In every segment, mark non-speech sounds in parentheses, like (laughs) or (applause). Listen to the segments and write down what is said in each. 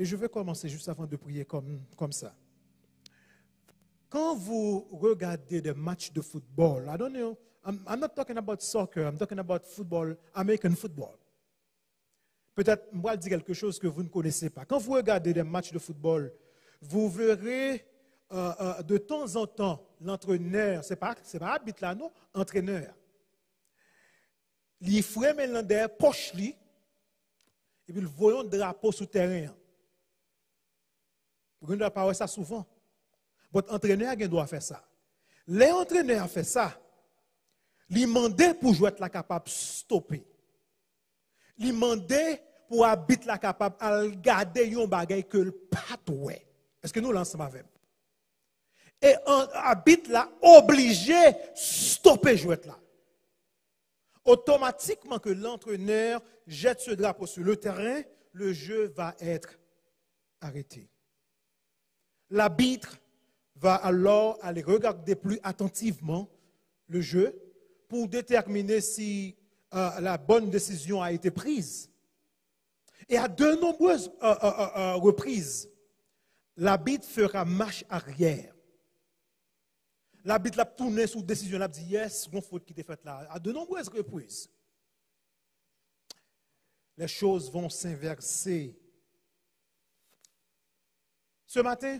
Et je vais commencer juste avant de prier comme, ça. Quand vous regardez des matchs de football, I don't know, I'm, I'm not talking about soccer, I'm talking about football, American football. Peut-être, moi, je dire quelque chose que vous ne connaissez pas. Quand vous regardez des matchs de football, vous verrez euh, euh, de temps en temps l'entraîneur, c'est pas, pas habit là, non, entraîneur. Les frères poche et puis le voyons drapeau souterrain. Vous ne pas ça souvent. Votre entraîneur doit faire ça. L'entraîneur a fait ça. Il pour jouer la capable de stopper. Il pour habiter la capable de garder un bagage que le patoué. Est-ce que nous lançons avec et habiter habite là, obligé stopper jouer là. Automatiquement que l'entraîneur jette ce drapeau sur le terrain, le jeu va être arrêté. L'arbitre va alors aller regarder plus attentivement le jeu pour déterminer si euh, la bonne décision a été prise. Et à de nombreuses euh, euh, reprises, l'arbitre fera marche arrière. L'arbitre l'a tourné sous décision, a dit yes, une faute qui était faite là, à de nombreuses reprises. Les choses vont s'inverser. Ce matin,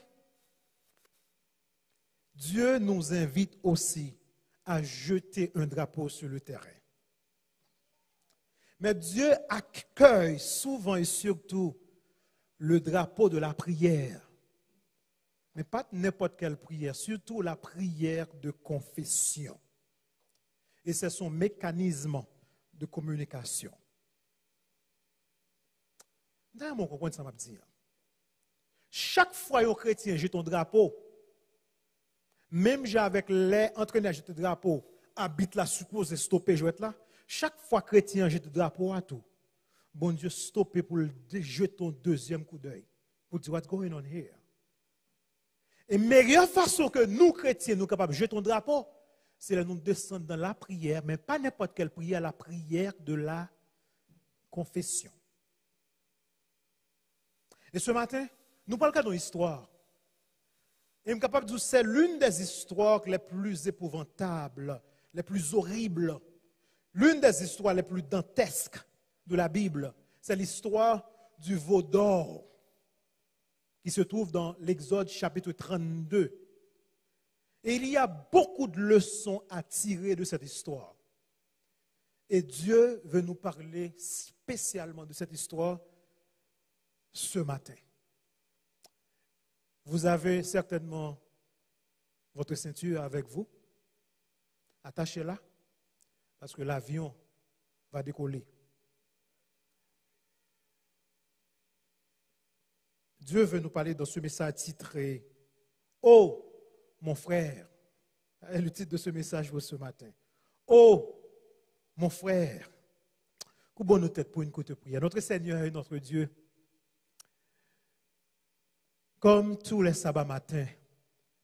Dieu nous invite aussi à jeter un drapeau sur le terrain. Mais Dieu accueille souvent et surtout le drapeau de la prière. Mais pas n'importe quelle prière, surtout la prière de confession. Et c'est son mécanisme de communication. comprenez ce que ça m'a dire. Hein. Chaque fois que chrétien jette un drapeau, même j'ai avec les entraîneurs le drapeau, habite la supposé stopper être là. Chaque fois chrétien jette drapeau à tout. Bon Dieu stopper pour le jeter ton deuxième coup d'œil. Pour dire what's going on here. Et meilleure façon que nous chrétiens nous capables de jeter un drapeau, c'est de nous descendre dans la prière, mais pas n'importe quelle prière, la prière de la confession. Et ce matin, nous parlons d'une histoire. Et je c'est l'une des histoires les plus épouvantables, les plus horribles, l'une des histoires les plus dantesques de la Bible. C'est l'histoire du veau d'or qui se trouve dans l'Exode chapitre 32. Et il y a beaucoup de leçons à tirer de cette histoire. Et Dieu veut nous parler spécialement de cette histoire ce matin. Vous avez certainement votre ceinture avec vous. Attachez-la parce que l'avion va décoller. Dieu veut nous parler dans ce message titré Oh, mon frère, est le titre de ce message pour ce matin. Oh, mon frère, coupons nos têtes pour une courte prière. Notre Seigneur et notre Dieu, comme tous les sabbats matins,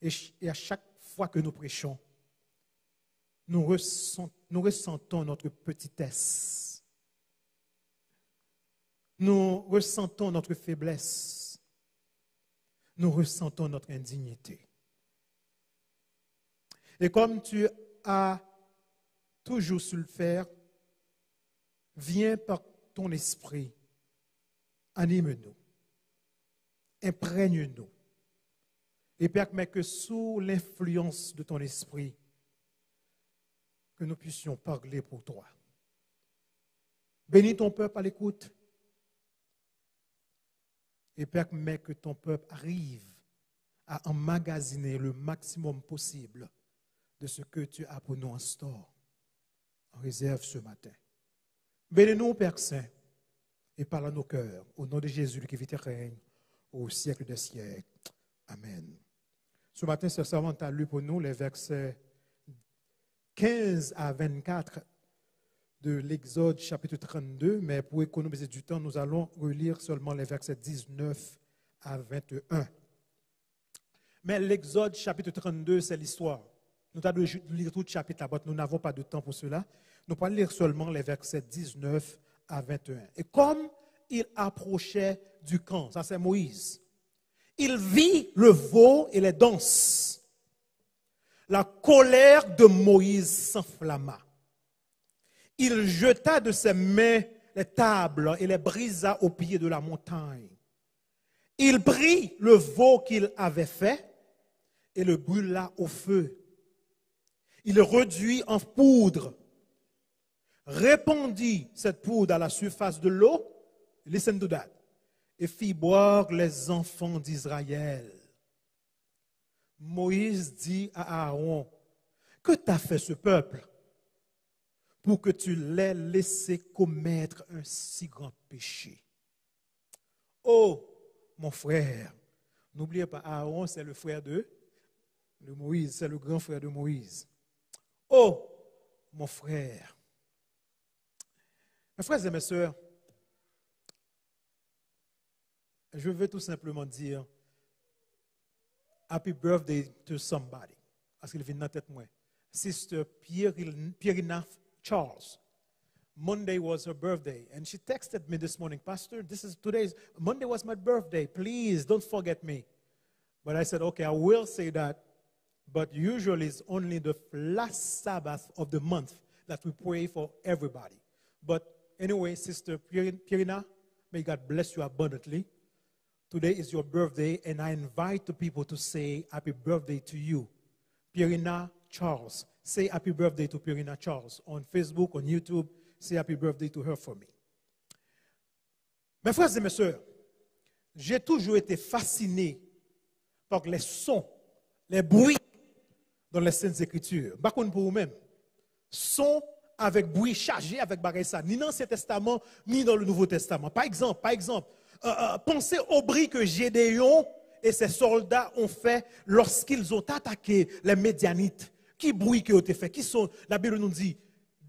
et à chaque fois que nous prêchons, nous ressentons, notre petitesse. Nous ressentons notre faiblesse. Nous ressentons notre indignité. Et comme tu as toujours su le faire, viens par ton esprit, anime-nous imprègne-nous et permets que sous l'influence de ton esprit, que nous puissions parler pour toi. Bénis ton peuple à l'écoute et permets que ton peuple arrive à emmagasiner le maximum possible de ce que tu as pour nous en store, en réserve ce matin. Bénis-nous, Père Saint, et parle à nos cœurs, au nom de Jésus qui vit et règne au siècle des siècles. Amen. Ce matin, ce servant a lu pour nous les versets 15 à 24 de l'Exode chapitre 32, mais pour économiser du temps, nous allons relire seulement les versets 19 à 21. Mais l'Exode chapitre 32, c'est l'histoire. Nous allons lire tout le chapitre mais nous n'avons pas de temps pour cela. Nous allons lire seulement les versets 19 à 21. Et comme il approchait du camp. Ça, c'est Moïse. Il vit le veau et les danses. La colère de Moïse s'enflamma. Il jeta de ses mains les tables et les brisa au pied de la montagne. Il prit le veau qu'il avait fait et le brûla au feu. Il le réduit en poudre, répandit cette poudre à la surface de l'eau Listen to that. Et fit boire les enfants d'Israël. Moïse dit à Aaron, que t'a fait ce peuple pour que tu l'aies laissé commettre un si grand péché Oh, mon frère, n'oubliez pas, Aaron, c'est le frère de, de Moïse, c'est le grand frère de Moïse. Oh, mon frère. Mes frères et mes sœurs, je veux tout simplement dire Happy birthday to somebody. Parce qu'il vient dans la tête moi. Sister Pierina Charles. Monday was her birthday, and she texted me this morning, Pastor, this is today's Monday was my birthday. Please don't forget me. But I said, okay, I will say that. But usually it's only the last Sabbath of the month that we pray for everybody. But anyway, Sister Pierina, may God bless you abundantly. Today is your birthday, and I invite the people to say happy birthday to you. Pierina Charles. Say happy birthday to Pierina Charles. On Facebook, on YouTube, say happy birthday to her for me. Mes frères et mes sœurs, j'ai toujours été fasciné par les sons, les bruits dans les Saintes Écritures. Par bah, pour vous-même, sons avec bruit chargé avec bagaille ni dans l'Ancien Testament, ni dans le Nouveau Testament. Par exemple, par exemple, euh, euh, pensez au bruit que Gédéon et ses soldats ont fait lorsqu'ils ont attaqué les Médianites. Qui bruit qu'ils ont fait Qui sont La Bible nous dit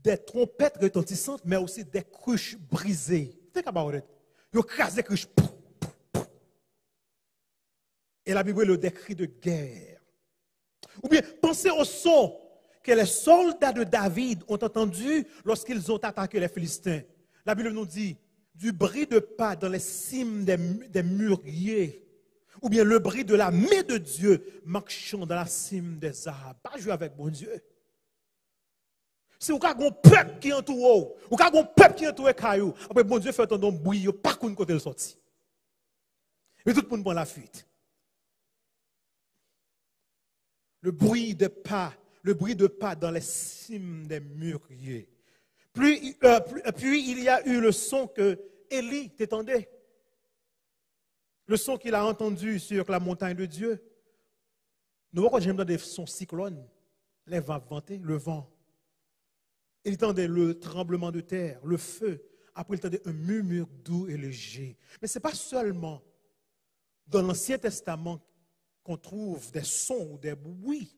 des trompettes retentissantes, mais aussi des cruches brisées. Think about it. Ils ont des cruches. Et la Bible le décrit de guerre. Ou bien, pensez au son que les soldats de David ont entendu lorsqu'ils ont attaqué les Philistins. La Bible nous dit du bruit de pas dans les cimes des, mûriers, ou bien le bruit de la main de Dieu marchant dans la cime des arbres. Pas jouer avec bon Dieu. Si vous avez un peuple qui haut, vous avez un peuple qui tout caillou, après bon Dieu fait un bruit, pas qu'on côté le sortie. Mais tout le monde prend la fuite. Le bruit de pas, le bruit de pas dans les cimes des mûriers. Euh, euh, puis, il y a eu le son que Élie t'étendait. Le son qu'il a entendu sur la montagne de Dieu. Nous voyons j'aime des sons cyclones, les vents vantés, le vent. Il entendait le tremblement de terre, le feu. Après, il entendait un murmure doux et léger. Mais ce n'est pas seulement dans l'Ancien Testament qu'on trouve des sons ou des bruits.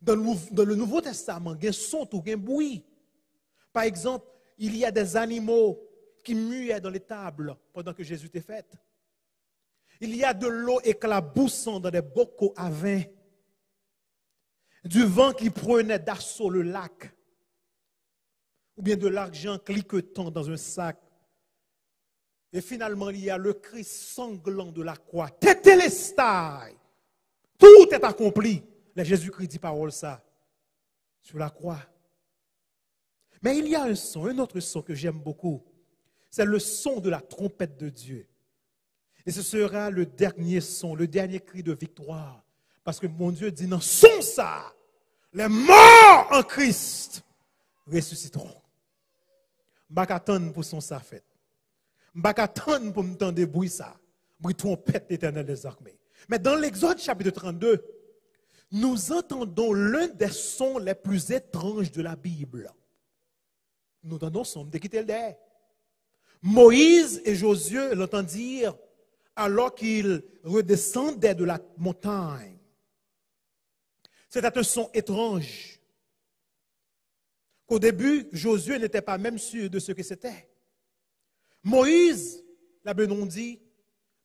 Dans le, Nouveau Testament, il y a des sons ou des bruits. Par exemple, il y a des animaux qui muaient dans les tables pendant que Jésus était fait. Il y a de l'eau éclaboussant dans des bocaux à vin. Du vent qui prenait d'assaut le lac. Ou bien de l'argent cliquetant dans un sac. Et finalement, il y a le cri sanglant de la croix. Tetelestai. Tout est accompli. Mais Jésus-Christ dit parole ça. Sur la croix. Mais il y a un son, un autre son que j'aime beaucoup. C'est le son de la trompette de Dieu. Et ce sera le dernier son, le dernier cri de victoire. Parce que mon Dieu dit, non, son ça, les morts en Christ ressusciteront. Je pour son ça fête. pour me tendre bruit ça. Bruit trompette l'éternel des armées. Mais dans l'Exode chapitre 32, nous entendons l'un des sons les plus étranges de la Bible nous donnons sommes de quitter l'air. Moïse et Josué l'entendirent alors qu'ils redescendaient de la montagne. C'était un son étrange. Qu'au début, Josué n'était pas même sûr de ce que c'était. Moïse, la Benon dit,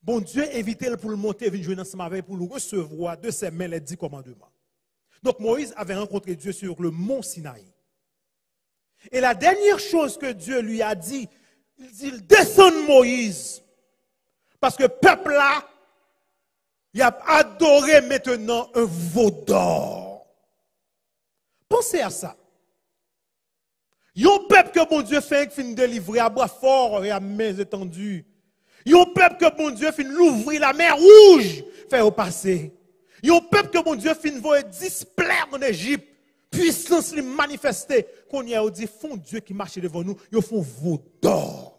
bon Dieu invitez-le pour le monter, venir jouer ensemble avec pour le recevoir de ses mains les dix commandements. Donc Moïse avait rencontré Dieu sur le mont Sinaï. Et la dernière chose que Dieu lui a dit, il dit, descend Moïse. Parce que peuple là, il a adoré maintenant un veau d'or. Pensez à ça. un peuple que mon Dieu fait de délivrer à bras fort et à mains étendues. un peuple que mon Dieu finit l'ouvrir la mer rouge, fait au passé. un peuple que mon Dieu fait voir displaire en Égypte puissance les manifester. Qu'on y a dit, font Dieu qui marche devant nous, il font vous d'or.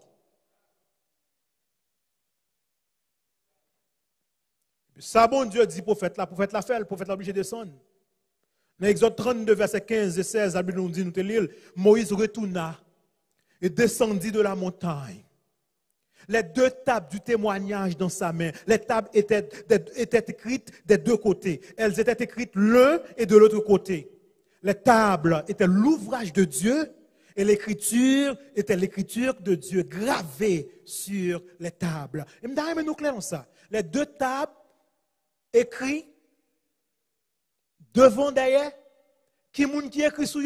Ça, bon Dieu dit, prophète la prophète l'a fait, prophète l'a obligé de descendre. Dans Exode 32, verset 15 et 16, la nous dit, nous Moïse retourna et descendit de la montagne. Les deux tables du témoignage dans sa main, les tables étaient, étaient écrites des deux côtés. Elles étaient écrites l'un et de l'autre côté les tables étaient l'ouvrage de Dieu et l'écriture était l'écriture de Dieu gravée sur les tables. Et nous clairons ça. Les deux tables écrites devant d'ailleurs, qui moun qui écrit sous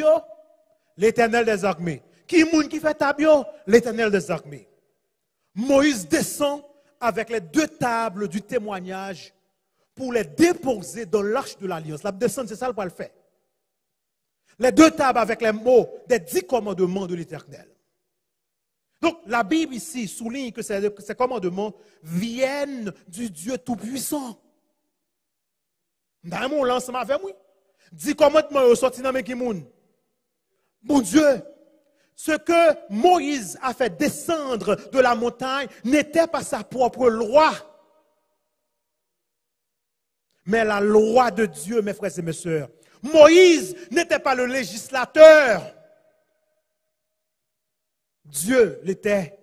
L'éternel des armées. Qui qui fait tabio, L'éternel des armées. Moïse descend avec les deux tables du témoignage pour les déposer dans l'arche de l'alliance. La descente, c'est ça le faire. Les deux tables avec les mots des dix commandements de l'Éternel. Donc la Bible ici souligne que ces, commandements viennent du Dieu Tout-Puissant. Dans mon lancement avec moi. Dix commandements sont dans mes Mon Dieu, ce que Moïse a fait descendre de la montagne n'était pas sa propre loi. Mais la loi de Dieu, mes frères et mes sœurs, Moïse n'était pas le législateur. Dieu l'était.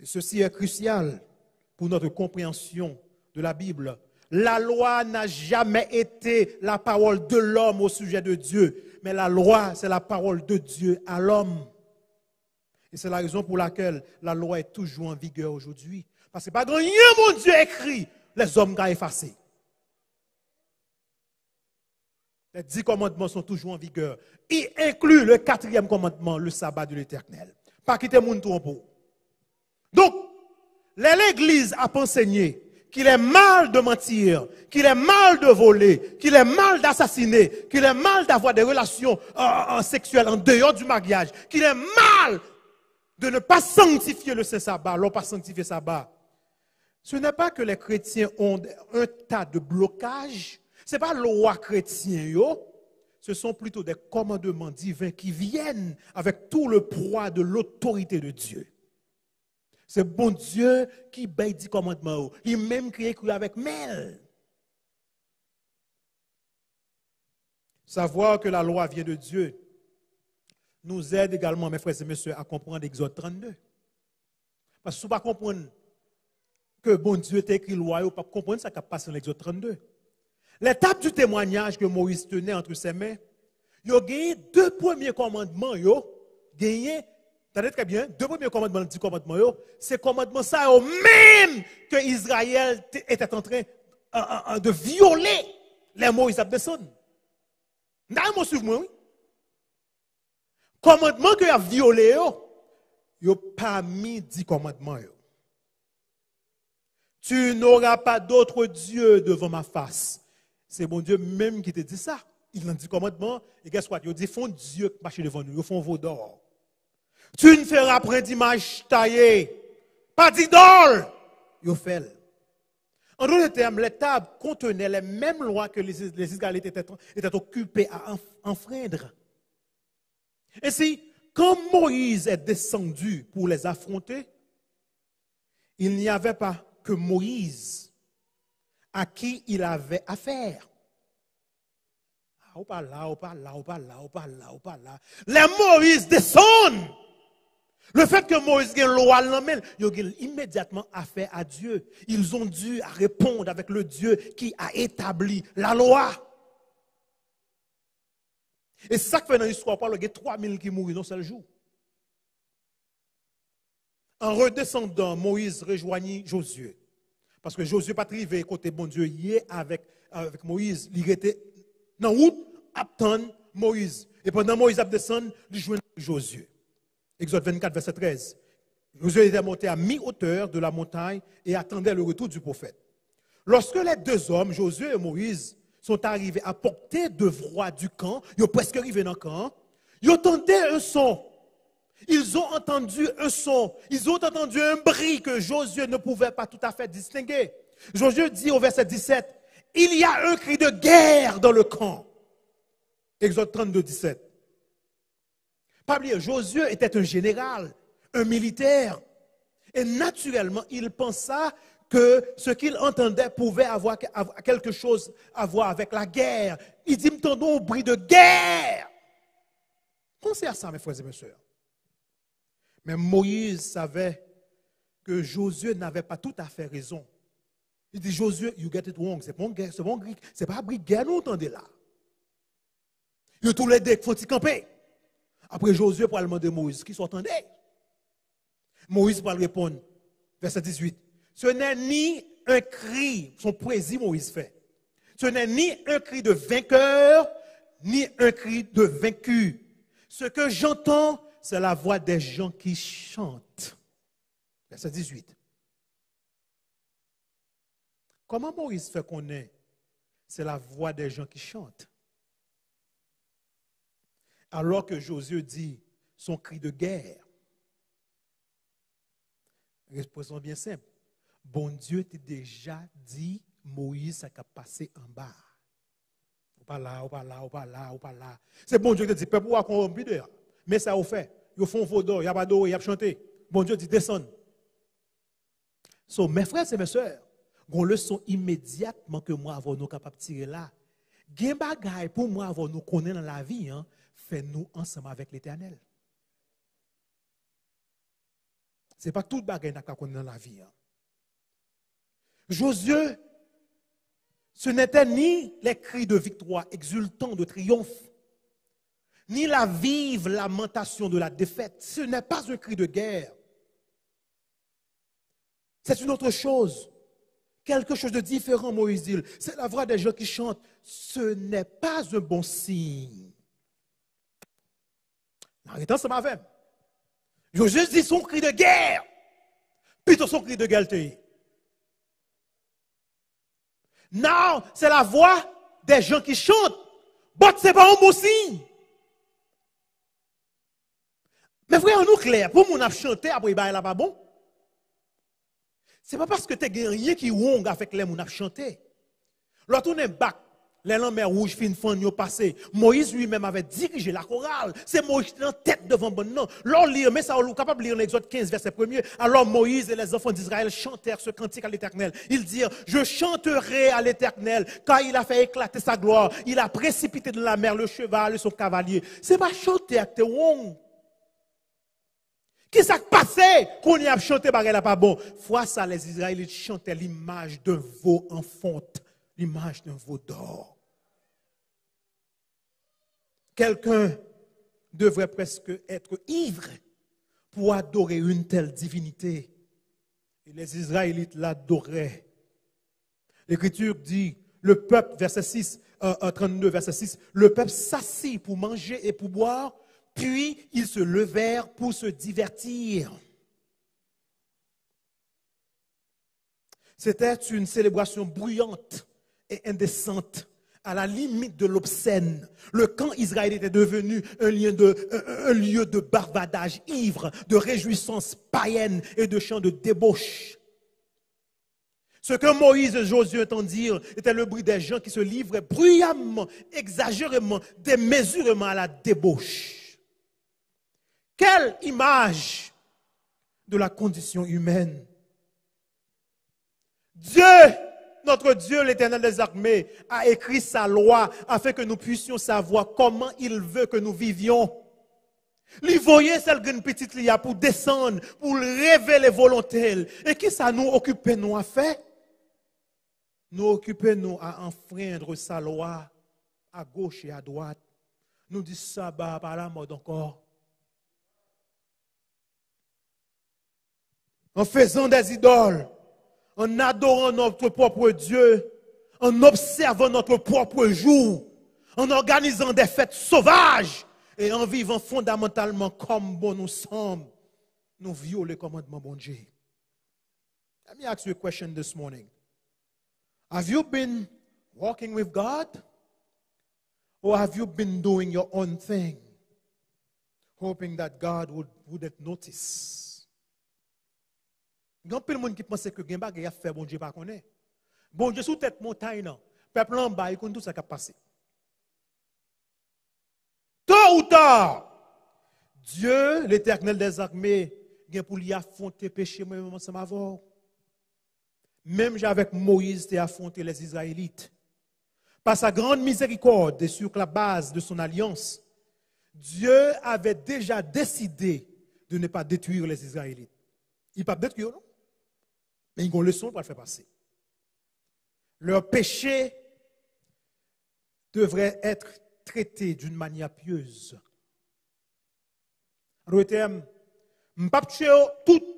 Et ceci est crucial pour notre compréhension de la Bible. La loi n'a jamais été la parole de l'homme au sujet de Dieu, mais la loi, c'est la parole de Dieu à l'homme. Et c'est la raison pour laquelle la loi est toujours en vigueur aujourd'hui. Parce que pas rien, mon Dieu écrit, les hommes ont effacé. les dix commandements sont toujours en vigueur. Il inclut le quatrième commandement, le sabbat de l'éternel. Pas quitter mon Donc, l'Église a enseigné qu'il est mal de mentir, qu'il est mal de voler, qu'il est mal d'assassiner, qu'il est mal d'avoir des relations euh, euh, euh, sexuelles en dehors du mariage, qu'il est mal de ne pas sanctifier le sabbat l'on pas sanctifier le Sabbat. Ce n'est pas que les chrétiens ont un tas de blocages ce n'est pas loi chrétienne, ce sont plutôt des commandements divins qui viennent avec tout le poids de l'autorité de Dieu. C'est bon Dieu qui baille dit commandements. Il même qui écrit avec mail. Savoir que la loi vient de Dieu nous aide également, mes frères et messieurs, à comprendre l'Exode 32. Parce que si vous ne comprenez pas que bon Dieu t'a écrit loi, vous ne comprenez pas ce qui passe dans l'Exode 32. L'étape du témoignage que Moïse tenait entre ses mains, il a gagné deux premiers commandements. Il a gagné, très bien, deux premiers commandements, dix commandements. Ces commandements, ça, même que Israël était en train de violer les Moïse Abdeson. N'allez-moi suivre oui. Commandement que a violé, il n'a pas mis dix commandements. Tu n'auras pas d'autre Dieu devant ma face c'est mon Dieu même qui te dit ça. Il en dit commandement, et qu'est-ce qu'il Il dit, font Dieu marcher devant nous, ils font vos d'or. Tu ne feras point d'image taillée, pas d'idole, ils fait. En d'autres termes, les tables contenaient les mêmes lois que les, Israélites étaient, étaient, occupés à enfreindre. Ainsi, quand Moïse est descendu pour les affronter, il n'y avait pas que Moïse à qui il avait affaire. Ah, pas là, là, là, là, là. Les Moïse descendent. Le fait que Moïse ait une loi il a immédiatement affaire à Dieu. Ils ont dû répondre avec le Dieu qui a établi la loi. Et ça que fait dans l'histoire, il y a 3000 qui mourent dans seul jour. En redescendant, Moïse rejoignit Josué. Parce que Josué pas arrivé côté bon Dieu, il est avec, Moïse. Il était dans route, Moïse. Et pendant Moïse descend, il joint Josué. Exode 24, verset 13. Josué était monté à mi-hauteur de la montagne et attendait le retour du prophète. Lorsque les deux hommes, Josué et Moïse, sont arrivés à portée de voix du camp, ils ont presque arrivé dans le camp, ils tenté un son. Ils ont entendu un son, ils ont entendu un bruit que Josué ne pouvait pas tout à fait distinguer. Josué dit au verset 17, il y a un cri de guerre dans le camp. Exode 32, 17. Pas oublier, Josué était un général, un militaire. Et naturellement, il pensa que ce qu'il entendait pouvait avoir quelque chose à voir avec la guerre. Il dit, me tendons au bruit de guerre. Pensez à ça, mes frères et mes sœurs. Mais Moïse savait que Josué n'avait pas tout à fait raison. Il dit Josué, you get it wrong. C'est bon, c'est bon, c'est pas brigade, nous entendez là. a tous les deux, faut camper. Après Josué pour demander Moïse, qui s'entendait Moïse va répondre, verset 18. Ce n'est ni un cri, son président Moïse fait. Ce n'est ni un cri de vainqueur, ni un cri de vaincu. Ce que j'entends, c'est la voix des gens qui chantent. Verset 18. Comment Moïse fait qu'on est C'est la voix des gens qui chantent. Alors que Josué dit son cri de guerre. Réponse bien simple. Bon Dieu t'a déjà dit, Moïse, ça a passé en bas. Ou pas là, ou pas là, ou pas là, ou pas là. C'est bon Dieu qui te dit, peuple, ou plus dehors. Mais ça au fait ils font vaudor, ils adorent, ils chantent. Bon Dieu dit, descend. So, mes frères et mes soeurs, le leçon immédiatement que moi avons nous capable de tirer là. Gen bagay pour moi avons nous connaît dans la vie, hein, nous ensemble avec l'éternel. Ce n'est pas toute bagaille n'a connaît dans la vie. Hein. Josué, ce n'était ni les cris de victoire exultant de triomphe, ni la vive lamentation de la défaite. Ce n'est pas un cri de guerre. C'est une autre chose. Quelque chose de différent, Moïse C'est la voix des gens qui chantent. Ce n'est pas un bon signe. Arrêtez ça m'a fait. Je dit son cri de guerre. Plutôt son cri de guerre. Non, c'est la voix des gens qui chantent. Bon, n'est pas un bon signe. C'est vrai, en nous clair, pour mon chanter après bail là pas bon. C'est pas parce que tu es rien qui wrong avec les mon chanter. L'autre est back les lamères rouges fin fin yo passé. Moïse lui-même avait dirigé la chorale. C'est Moïse en tête devant bon nom. L'on lire, mais ça on est capable lire l'Exode 15 verset 1 Alors Moïse et les enfants d'Israël chantèrent ce cantique à l'Éternel. Ils dirent "Je chanterai à l'Éternel car il a fait éclater sa gloire. Il a précipité de la mer le cheval et son cavalier." C'est pas chanter à wrong. Qu'est-ce Qui s'est passé qu'on y a chanté par là pas bon Fois ça, les Israélites chantaient l'image d'un veau en fonte, l'image d'un veau d'or. Quelqu'un devrait presque être ivre pour adorer une telle divinité. Et les Israélites l'adoraient. L'Écriture dit, le peuple, verset 6, 32, euh, euh, verset 6, le peuple s'assit pour manger et pour boire puis ils se levèrent pour se divertir. C'était une célébration bruyante et indécente, à la limite de l'obscène. Le camp Israël était devenu un lieu, de, un de bavardage ivre, de réjouissance païenne et de chants de débauche. Ce que Moïse et Josué entendirent était le bruit des gens qui se livraient bruyamment, exagérément, démesurément à la débauche. Quelle image de la condition humaine. Dieu, notre Dieu, l'Éternel des armées, a écrit sa loi afin que nous puissions savoir comment il veut que nous vivions. Lui voyez celle une petite lia pour descendre, pour révéler volonté. Et qui ça nous occupe nous à faire? Nous occupons nous à enfreindre sa loi à gauche et à droite. Nous disons ça, ah bah, par la mode encore. en faisant des idoles, en adorant notre propre Dieu, en observant notre propre jour, en organisant des fêtes sauvages et en vivant fondamentalement comme bon nous semble, nous violons le commandement de Dieu. Let me ask you a question this morning. Have you been walking with God? Or have you been doing your own thing, hoping that God would, wouldn't notice? Il y a plein de monde qui pense que Gemba a fait bon Dieu pas connaît. Bon Dieu sous tête montagne, non. Peuple en bas, il connaît tout ce qui a passé. Tôt ou tard, Dieu, l'éternel des armées, il pour lui affronter péché, même ensemble Même avec Moïse, il a affronté les Israélites. Par sa grande miséricorde et sur la base de son alliance, Dieu avait déjà décidé de ne pas détruire les Israélites. Il ne pas détruire, non? Mais ils ont une leçon pour le faire passer. Leur péché devrait être traité d'une manière pieuse. Alors, je tout,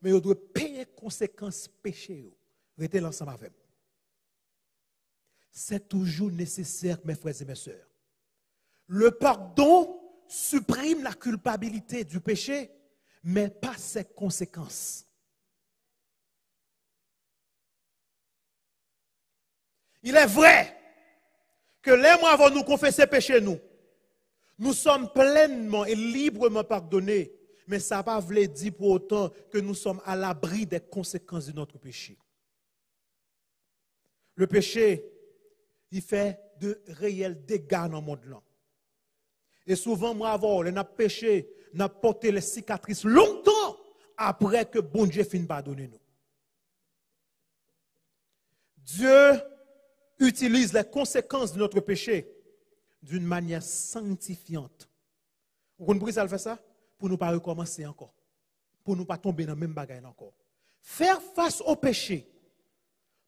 mais je dois payer conséquences péché. Restez l'ensemble avec C'est toujours nécessaire, mes frères et mes sœurs. Le pardon supprime la culpabilité du péché, mais pas ses conséquences. Il est vrai que les mois avant nous confesser péché nous, nous sommes pleinement et librement pardonnés, mais ça ne veut pas dire pour autant que nous sommes à l'abri des conséquences de notre péché. Le péché, il fait de réels dégâts dans le monde. Et souvent, moi, avant, n'a péché, n'a porté les cicatrices longtemps après que bon Dieu finit pardonner nous. Dieu utilise les conséquences de notre péché d'une manière sanctifiante. Vous comprenez ça, fait ça Pour ne pas recommencer encore. Pour ne pas tomber dans le même bagage encore. Faire face au péché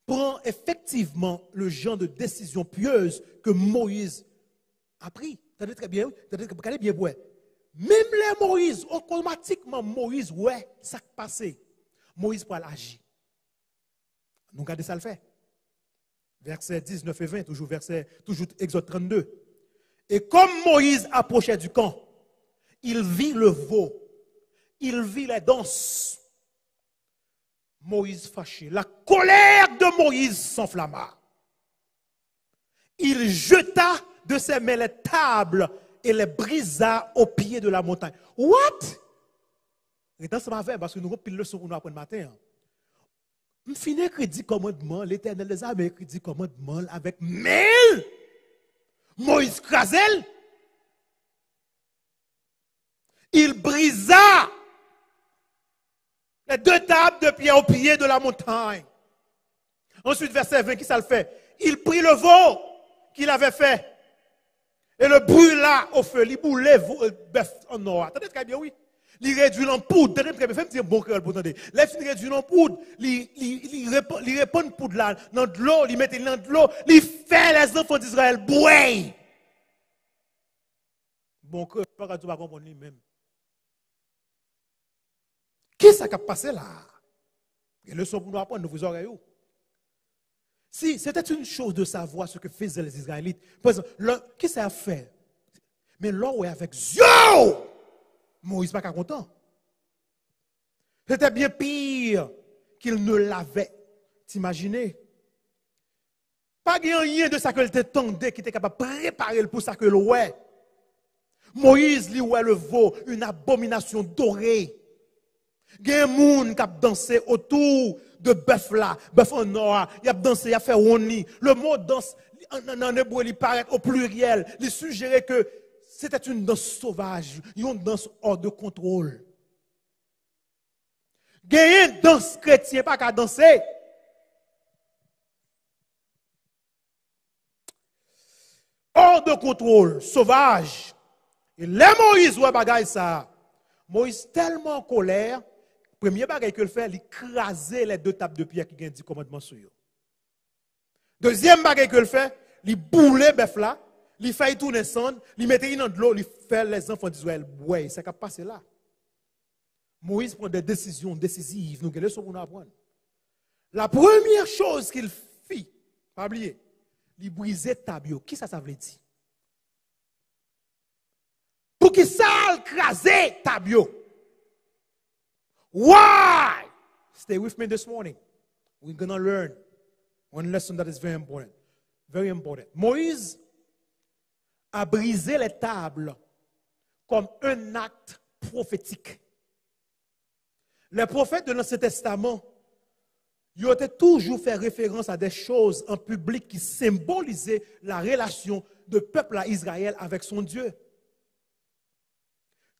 prend effectivement le genre de décision pieuse que Moïse a pris. très bien, bien, Même les Moïse, automatiquement, Moïse, ouais, ça passé. Moïse pour agir. Nous regardez ça le fait. Verset 19 et 20, toujours verset, toujours Exode 32. Et comme Moïse approchait du camp, il vit le veau, il vit les danses. Moïse fâché, la colère de Moïse s'enflamma. Il jeta de ses mains les tables et les brisa au pied de la montagne. What? Et dans ce parce que nous avons pile leçon pour après matin. Hein. Je finis écrit 10 commandements, l'Éternel des armées écrit 10 commandements avec mail. Moïse Krasel. Il brisa les deux tables de pierre au pied de la montagne. Ensuite, verset 20, qui ça le fait Il prit le veau qu'il avait fait et le brûla au feu. Il brûlait le euh, bœuf en or. Attendez très bien, oui. Il réduit en poudre. Dernier premier, fais-moi dire bon cœur pour t'entendre. L'effet réduit en poudre. Il répond poudre là, dans de l'eau. Il met dans de l'eau. Il fait les enfants d'Israël bouer. Bon cœur, je ne sais pas si tu vas comprendre lui-même. Qu'est-ce qui a passé là? Il y a une leçon pour nous apprendre, nous vous Si c'était une chose de savoir ce que faisaient les Israélites, par qu'est-ce à faire Mais l'or est avec Dieu! Moïse pas content. C'était bien pire qu'il ne l'avait. imaginé. Pas rien de ça que t'étendait qui était capable de préparer pour ça que l'ouait. Moïse lui ouait le veau, une abomination dorée. Il y a gens qui ont dansé autour de bœuf là, bœuf en noir, Il a dansé, il a fait roni. Le mot danse il paraît au pluriel, il suggérait que c'était une danse sauvage, une danse hors de contrôle. Gagner danse chrétien, pas qu'à danser. Hors de contrôle, sauvage. Et les Moïse voit bagaille ça. Moïse tellement en colère, premier bagaille qu'il fait, il écraser les deux tables de pierre qui gagnent du commandement sur eux. Deuxième bagaille qu'il fait, il boule bœuf là il fait tourner son, il mettait dans de l'eau, il fait les enfants d'Israël boire. C'est qu'a passé là. Moïse prend des décisions décisives. Nous, quelle nous apprendre? La première chose qu'il fit, pas oublier, il brisait Tabio. Qui ça, ça veut dire? Pour qui ça, il Tabio? Why? Stay with me this morning. We're going to learn one lesson that is very important. Very important. Moïse a brisé les tables comme un acte prophétique. Les prophètes de l'Ancien Testament, ils ont toujours fait référence à des choses en public qui symbolisaient la relation du peuple à Israël avec son Dieu.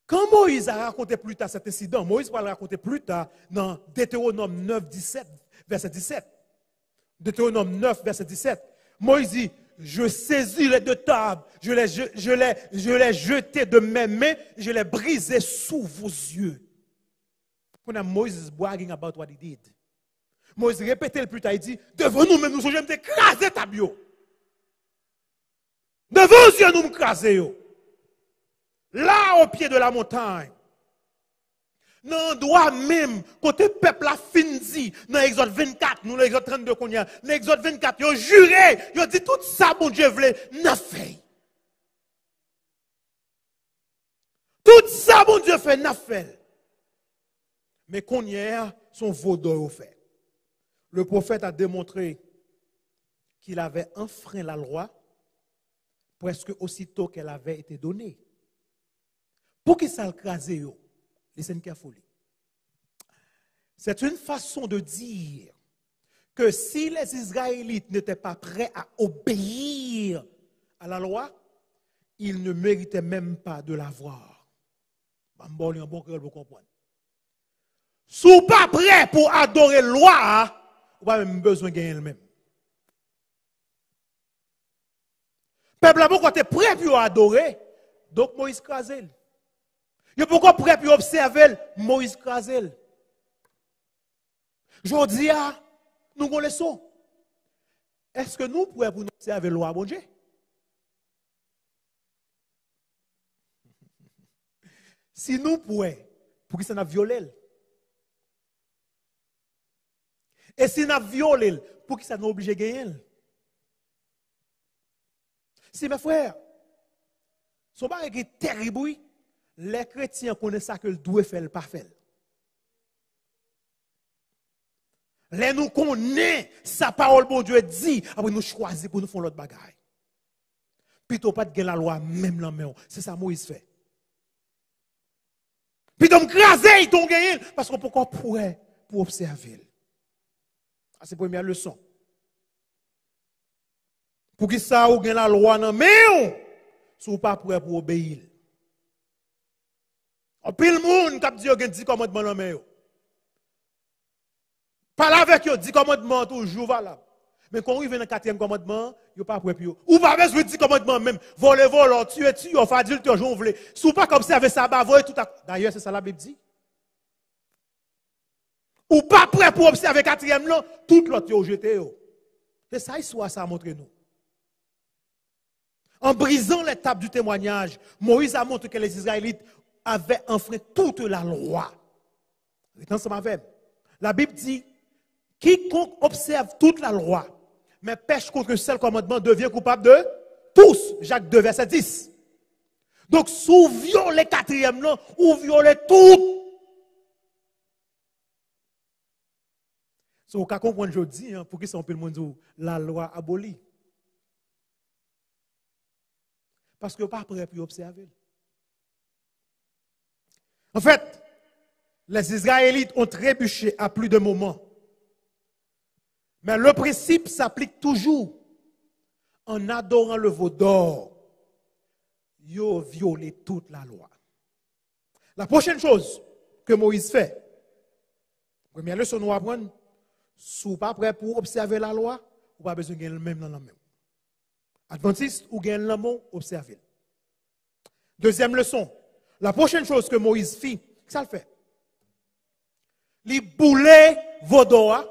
Quand Moïse a raconté plus tard cet incident, Moïse va le raconter plus tard dans Deutéronome 9, 17, verset 17. Deutéronome 9, verset 17. Moïse dit, je saisis les deux tables, je les, je, de mes mains, je les brisais sous vos yeux. Quand Moïse bragging about what he did. Moïse répétait le plus tard, il dit, devant nous même nous sommes écraser ta bio. Devant nous yeux nous craser. Là au pied de la montagne. Dans droit même, côté peuple a fini, dans l'exode 24, nous l'Exode 32 qu'on y a, dans l'exode 24, ils ont juré, ils ont dit tout ça, bon Dieu voulait, n'a fait. Tout ça, bon Dieu fait, n'a fait. Mais qu'on y a, son vaudor au fait. Le prophète a démontré qu'il avait enfreint la loi presque aussitôt qu'elle avait été donnée. Pour qu'il s'alcrase, fait. C'est une façon de dire que si les Israélites n'étaient pas prêts à obéir à la loi, ils ne méritaient même pas de l'avoir. Si vous pas prêt pour adorer la loi, vous n'avez même besoin de gagner elle-même. Peuple, pourquoi tu es prêt pour adorer? Donc Moïse crasé pourquoi prêt puis observer Moïse Krasel. Jodi dis, nous connaissons. Est-ce que nous pouvons observer nous observer loi bon Dieu Si nous pouvons pour qui ça n'a violé Et si n'a violé pour qui ça nous obligé de gagner Si mes frères, son mari est terrible les chrétiens connaissent ça que le doué faire, le pas faire. Les nous connaissons sa parole, bon Dieu dit, après ah nous choisissons pour nous faire l'autre bagaille. Plutôt pas de la loi, même la main. C'est ça Moïse fait. Puis donc, craser, ils t'ont gagné, parce qu'on pourquoi pourrait pour, observer. Ah, c'est la première leçon. Pour qui ça, ou la loi, non, mais, si vous pas prêt pour obéir. En pile monde qui dit qu'il 10 commandements dans main. Parle avec eux, 10 commandements toujours valable. Mais quand on arrive dans le 4e commandement, il n'y a pas Ou pas besoin de 10 commandements même. Voler, voler, tuer, tuer, faire dire que vous Si vous pas observer ça, vous bah, voyez tout à D'ailleurs, c'est ça la Bible dit. Ou pas prêt pour observer quatrième là, tout l'autre est jeté. C'est ça, soit ça montré nous. En brisant l'étape du témoignage, Moïse a montré que les Israélites avait enfreint toute la loi. La Bible dit, quiconque observe toute la loi, mais pêche contre seul commandement devient coupable de tous. Jacques 2, verset 10. Donc, sous violer quatrième nom, ou violer tout. So, vous comprenez aujourd'hui, dis, hein, pour qui ce un peu le monde la loi abolie. Parce que pas prêt pu observer. En fait, les Israélites ont trébuché à plus de moments. Mais le principe s'applique toujours. En adorant le veau d'or, ils ont violé toute la loi. La prochaine chose que Moïse fait, première leçon nous apprenons, si vous pas prêt pour observer la loi, vous pas besoin de le même dans la même. Adventiste ou le l'amour, observez. Deuxième leçon, la prochaine chose que Moïse fit, ça le fait. Il boulait Vodoa,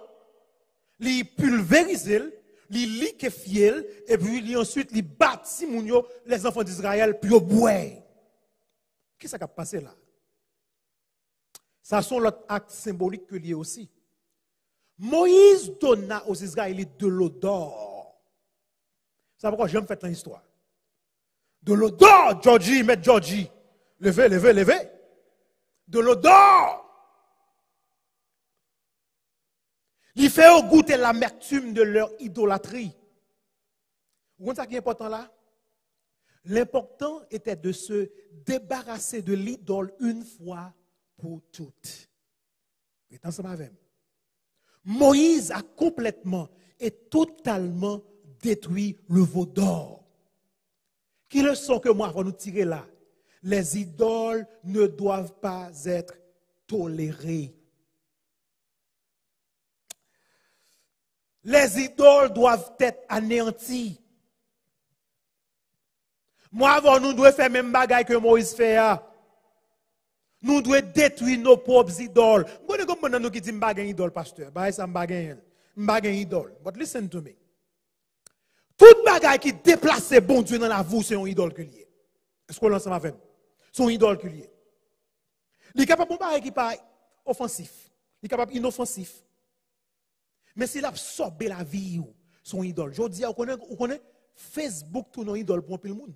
il pulvérisait, il liquéfiait, et puis il ensuite il les enfants d'Israël, puis au Qu'est-ce qui a passé là? Ça sont l'autre acte symbolique que lié aussi. Moïse donna aux Israélites de l'eau d'or. C'est pourquoi j'aime faire l'histoire. De l'eau Georgie, mais Georgie. Levez, levez, levez. De l'odeur. Il fait goûter l'amertume de leur idolâtrie. Vous voyez ce qui est important là? L'important était de se débarrasser de l'idole une fois pour toutes. Et Moïse a complètement et totalement détruit le veau d'or. le sont que moi va nous tirer là? les idoles ne doivent pas être tolérées. Les idoles doivent être anéanties. Moi, avant, nous devons faire même bagaille que Moïse fait. Hein. Nous devons détruire nos propres idoles. Vous que nous qui dit m'bagaille idole, pasteur. Bah, ça une M'bagaille hein. idole. But listen to me. Tout bagaille qui déplace bon Dieu dans la vous, c'est une idole que lié. Est-ce que l'ensemble ma avec son idole qu'il Il est capable de faire qui pas offensif, il est capable inoffensif. Mais s'il absorbe la vie, son idole. Je dis, on connaît, Facebook tout nos idole pour un pile monde.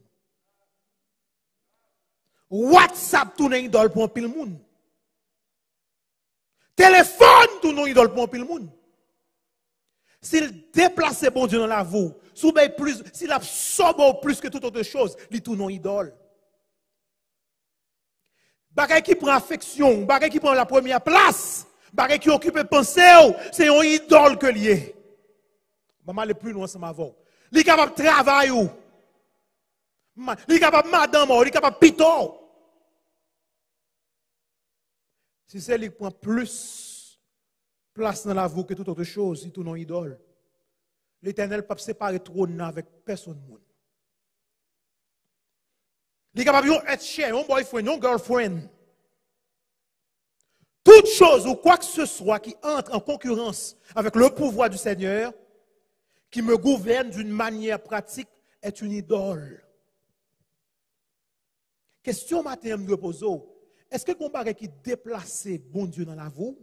WhatsApp tout nos idole pour un pile monde. Téléphone tout nos idole pour un pile monde. S'il déplace bon Dieu dans la voie, s'il absorbe plus que toute autre chose, il tout nos idole. Bagay qui prend affection, bagay qui prend la première place, bagay qui occupe pensée, c'est un idole que lié. Maman, le plus loin, c'est ma voix. Il est capable de travailler. Il est capable de madame, il est capable de piton. Si c'est lui qui prend plus place dans la voix que toute autre chose, il tourne en idole. L'éternel ne peut pas séparer trop avec personne. Monde. Li kapab être boyfriend, girlfriend. Toute chose ou quoi que ce soit qui entre en concurrence avec le pouvoir du Seigneur, qui me gouverne d'une manière pratique, est une idole. Question matin me Est-ce que qui déplace bon Dieu dans la Ou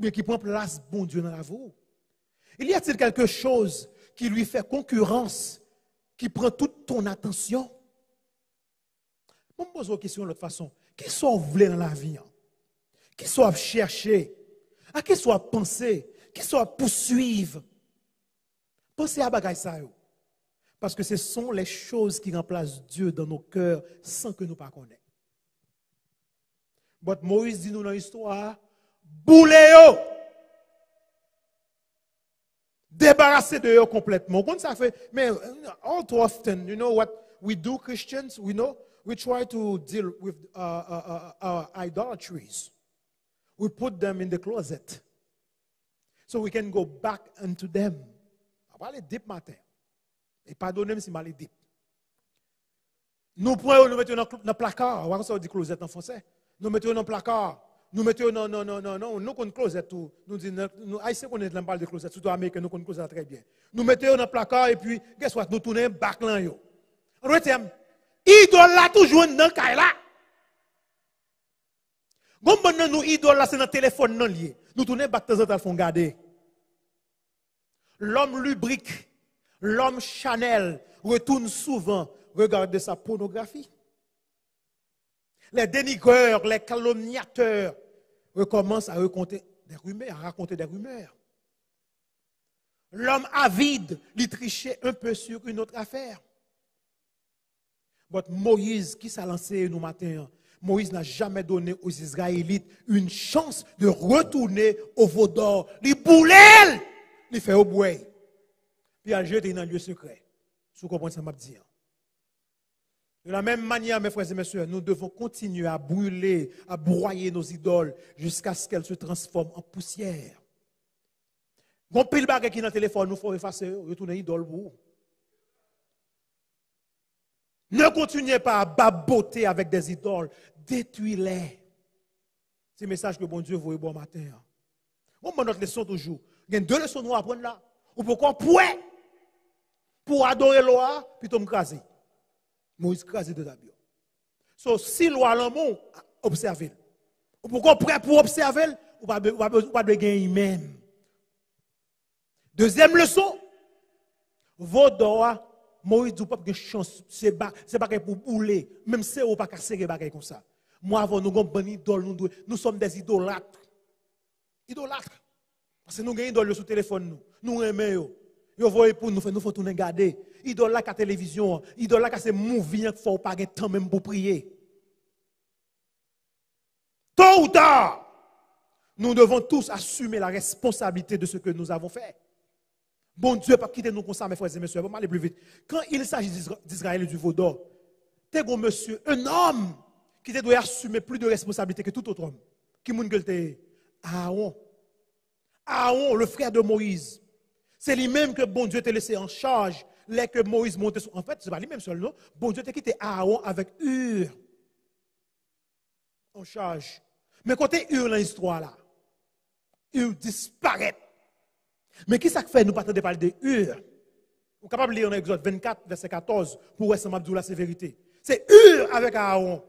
bien qui prend place bon Dieu dans la Il y a-t-il quelque chose qui lui fait concurrence, qui prend toute ton attention? On me pose une question de l'autre façon. Qui soit voulu dans la vie? Qui soit chercher? À qui soit pensé? Qui soit poursuivre? Pensez à bagay ça. Parce que ce sont les choses qui remplacent Dieu dans nos cœurs sans que nous ne connaissions. Moïse dit nous dans l'histoire, bouléo! Débarrasser de eux complètement. Comme ça fait, mais all too often, you know what we do Christians, we know, We try to deal with uh, uh, uh, our idolatries. We put them in the closet so we can go back into them. On va aller deep matin. Et pas moi si je vais deep. Nous prenons, nous mettons dans le placard. On va dire closet en français. Nous mettons dans le placard. Nous mettons, non, non, non, non, non, nous connaissons closet tout. Nous disons, nous, haïtiens connaissent la parle de closet, surtout américain, nous connaissons closet très bien. Nous mettons dans le placard et puis, qu'est-ce nous tournons back là, yo. En Idol la toujours dans kay là. Bon on nous idol là c'est dans téléphone non lié. Nous tourner back temps garder. L'homme lubrique, l'homme Chanel retourne souvent regarder sa pornographie. Les dénigreurs, les calomniateurs recommencent à raconter des rumeurs, L'homme avide, lui trichait un peu sur une autre affaire. Mais Moïse, qui s'est lancé nous matin, Moïse n'a jamais donné aux Israélites une chance de retourner au Vaudor. Les boulets, les fait au bouet. Puis a jeté dans un lieu secret. Vous comprenez ce que je dire. Hein? De la même manière, mes frères et messieurs, nous devons continuer à brûler, à broyer nos idoles jusqu'à ce qu'elles se transforment en poussière. Mon pile qui dans téléphone, nous faut effacer, retourner idole pour ne continuez pas à baboter avec des idoles. Détruis-les. C'est le message que bon Dieu dit bon matin. Hein. On prend notre leçon toujours. Il y a deux leçons nous à apprendre là. Ou pourquoi pour, pour adorer l'Oa plutôt me craser. Moïse crasé de la So, si loi l'amour, observez. Ou pourquoi prêt pour observer, ou pas de gagner même. Deuxième leçon, vos doigts Moïse dit pas de chance, c'est pas pour bouler, même si on pas casser des bagages comme ça. Moi, avant, nous avons une idole, nous, nous sommes des idolâtres. Idolâtres. Parce que nous avons une idole sur le téléphone, nous. Nous aimons. Yo voyez pour nous faire, nous faut tout regarder. Idolâtre à la télévision, idolâtre à ces mouvements qu'il hein, faut pas de temps même pour prier. Tôt ou tard, nous devons tous assumer la responsabilité de ce que nous avons fait. Bon Dieu, pas quitter nous comme ça, mes frères et messieurs. va aller plus vite. Quand il s'agit d'Israël et du Vaudor, t'es un monsieur, un homme, qui doit assumer plus de responsabilité que tout autre homme. Qui que t'es? Aaron. Aaron, le frère de Moïse. C'est lui-même que bon Dieu t'a laissé en charge. Les que Moïse montait En fait, c'est pas lui-même seul, non? Bon Dieu t'a quitté Aaron avec Ur. En charge. Mais côté Ur dans l'histoire là, il disparaît. Mais qui ça fait nous pas de parler de hur? Vous capable de lire en Exode 24, verset 14, pour voir Mabdou la sévérité. C'est ur avec Aaron.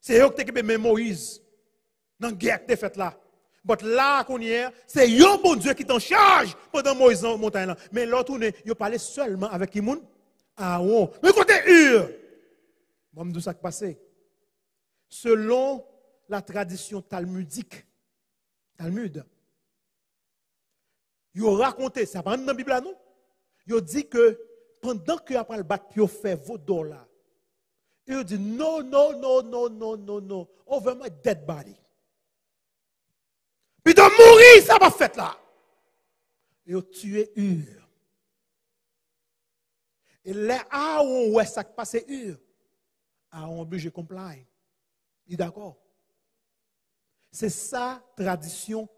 C'est eux qui ont même Moïse. Dans la guerre que fait là. Mais là c'est eux, bon Dieu, qui t'en charge pendant Moïse en montagne. là. Mais l'autre, ils parlé seulement avec qui Aaron. Mais côté hur, dit ça qui passé. Selon la tradition talmudique, Talmud, ils ont raconté, ça pas dans la Bible, non? Ils dit que pendant que pas le bat, ils ont fait vos dollars. Ils ont dit non, non, non, non, non, non, non. On veut dead body. Puis de mourir, ça va fait là. Ils ont tué Ur. Et là, on ouais, ça passe Ur. non, obligé de comply. Il est d'accord. C'est ça, tradition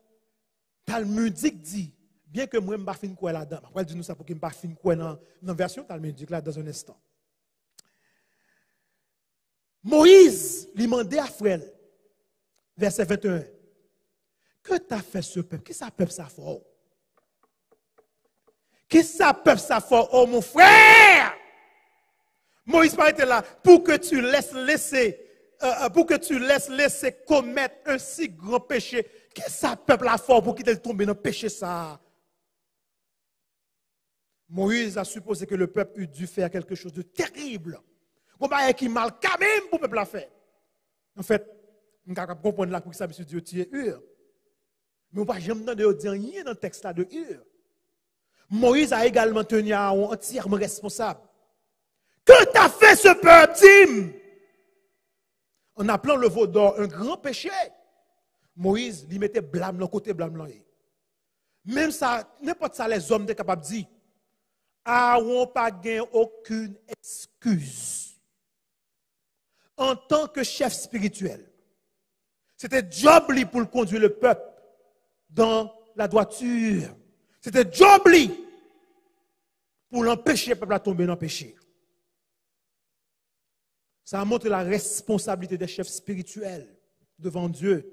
talmudique dit. Bien que moi, je ne pas fin quoi là-dedans. Après, dis-nous ça pour qu'il ne pas fin quoi dans la version talmudique là dans un instant. Moïse lui demandait à frère, verset 21, que t'as fait ce peuple? Qu'est-ce que ça peuple ça fait? Oh? Qu'est-ce que ça peuple ça fait, Oh mon frère! Moïse parlait était là pour que tu laisses laisser, euh, euh, pour que tu laisses laisser commettre un si grand péché. Qu'est-ce que ça peuple a fort oh, pour qu'il tombe dans le péché ça? Moïse a supposé que le peuple eût dû faire quelque chose de terrible. Bah, qui mal quand même pour le peuple à fait. En fait, on ne comprendre la pour ça, monsieur Dieu, tu es hur. Mais on ne va jamais dire rien dans le texte de hur. Moïse a également tenu à un entièrement responsable. Que t'a fait ce peuple, Tim? En appelant le veau d'or un grand péché, Moïse lui mettait blâme, le côté blâme. Même ça, n'importe ça, les hommes étaient capables de dire. Aaron pas gain aucune excuse. En tant que chef spirituel, c'était job pour conduire le peuple dans la droiture. C'était job pour l'empêcher le peuple de tomber dans le péché. Ça montre la responsabilité des chefs spirituels devant Dieu.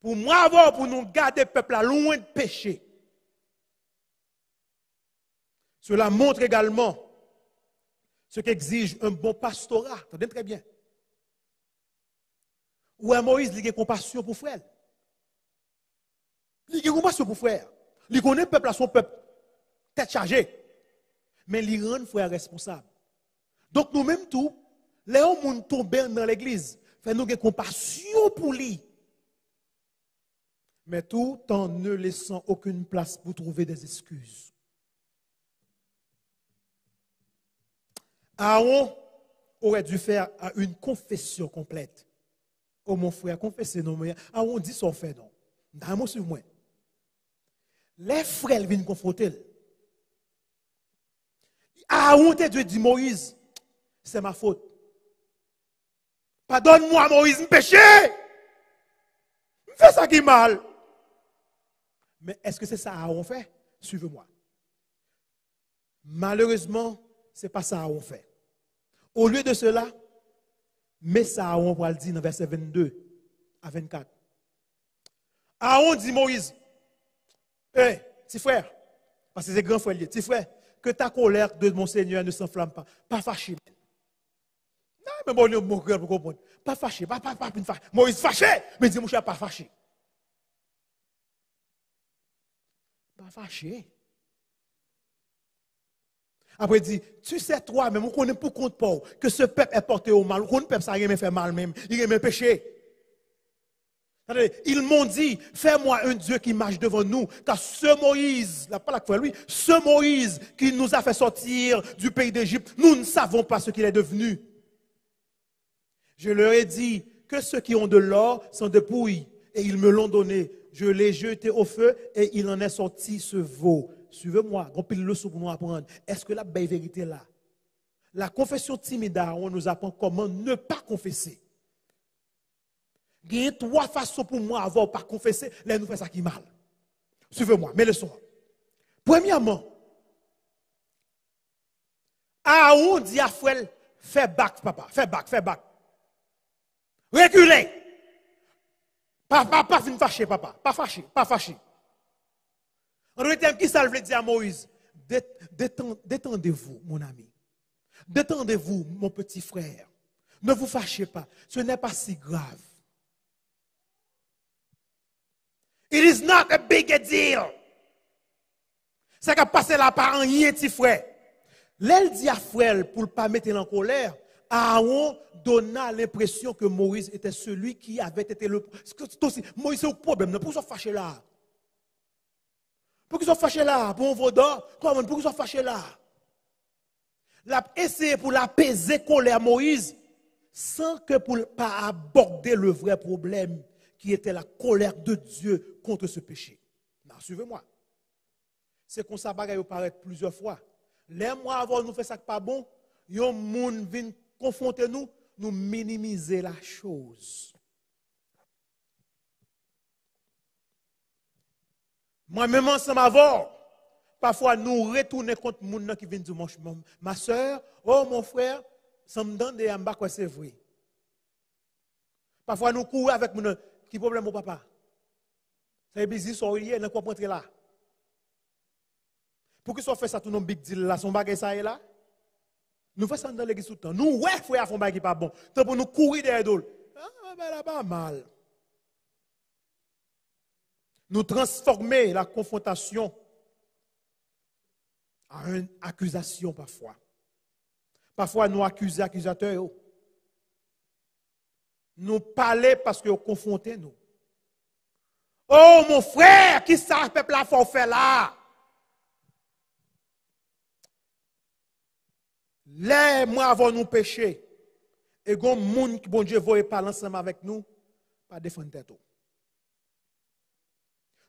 Pour moi, avoir, pour nous garder le peuple à loin de péché. Cela montre également ce qu'exige un bon pastorat. Attendez très bien. Ou un Moïse, il y a compassion pour frère. Il y a compassion pour frère. Il connaît le peuple à son peuple, tête chargée. Mais il rend frère responsable. Donc nous-mêmes, tout, les hommes tombent dans l'église, faisons nous compassion pour lui. Mais tout en ne laissant aucune place pour trouver des excuses. Aaron aurait dû faire une confession complète. Oh mon frère, confessez nous mais Aaron dit son fait non. mot sur moi. Les frères viennent confronter. Aaron te Dieu dit Moïse, c'est ma faute. Pardonne-moi Moïse, me péché. Me fais ça qui est mal. Mais est-ce que c'est ça Aaron fait Suivez-moi. Malheureusement, ce n'est pas ça Aaron fait. Au lieu de cela, mais ça, on va le dire dans verset 22 à 24. Aaron dit Moïse, hé, hey, frère, parce que c'est grand frère, petit frère, que ta colère de mon Seigneur ne s'enflamme pas. Pas fâché. Non, mais bon, mon cœur pour comprendre. Pas fâché, pas, pas, pas, fâché. Moïse fâché, mais dit mon cher, pas fâché. Pas fâché. Après, il dit, tu sais toi, même on connaît pour compte pas que ce peuple est porté au mal. On peuple, ça a fait mal même. Il péché. Ils m'ont dit, fais-moi un Dieu qui marche devant nous, car ce Moïse, n'a pas la foi lui, ce Moïse qui nous a fait sortir du pays d'Égypte, nous ne savons pas ce qu'il est devenu. Je leur ai dit que ceux qui ont de l'or sont des pouilles, et ils me l'ont donné. Je l'ai jeté au feu, et il en est sorti ce veau suivez-moi, on pile leçon pour nous apprendre. Est-ce que la belle vérité là La confession timide, hein, on nous apprend comment ne pas confesser. Il y a trois façons pour moi avant pas confesser, là nous faisons ça qui mal. Suivez-moi, mes leçons. Premièrement, Aaron dit à Fouel, fais back, papa, fais back, fais back. Reculez. Papa, pas fâché, papa, pas fâché, pas fâché. En d'autres qui ça veut dire à Moïse Détendez-vous, mon ami. Détendez-vous, mon petit frère. Ne vous fâchez pas. Ce n'est pas si grave. It is not a big deal. Ça qu'à passé là par un petit frère. L'aile dit à frère pour ne pas mettre en colère. Aaron donna l'impression que Moïse était celui qui avait été le. Moïse, c'est le problème. pas se fâcher là. Pour qu'ils soient fâchés là, pour un vaudor, comment pour qu'ils soient fâchés là. L'a pour l'apaiser colère Moïse sans que pour pas aborder le vrai problème qui était la colère de Dieu contre ce péché. suivez-moi. C'est comme ça vous paraît plusieurs fois. Les moi avant nous fait ça pas bon, yon moun vient confronter nous, nous minimiser la chose. Moi-même, ensemble avant, parfois nous retournons contre les gens qui viennent du manche. Ma soeur, oh mon frère, ça me donne des ambas, quoi, c'est vrai. Parfois nous courons avec les gens qui problème mon papa. C'est business, on est dans qui rentrer là. Pour qu'ils soient fait ça tout nos big deal là, son bagage ça est là. Nous faisons ça dans l'église tout le temps. Nous, ouais, frère, font bagage pas bon. Tant pour nous courir derrière d'eux. Ah, ben là-bas, mal nous transformer la confrontation en une accusation parfois. Parfois, nous accuser accusateurs. Nous parler parce que nous confrontons nous. Oh, mon frère, qui ça, peuple, là, faire là? Les moi avant nous péché, et gon monde qui bon Dieu parler ensemble avec nous, pas défendre tête. Oh.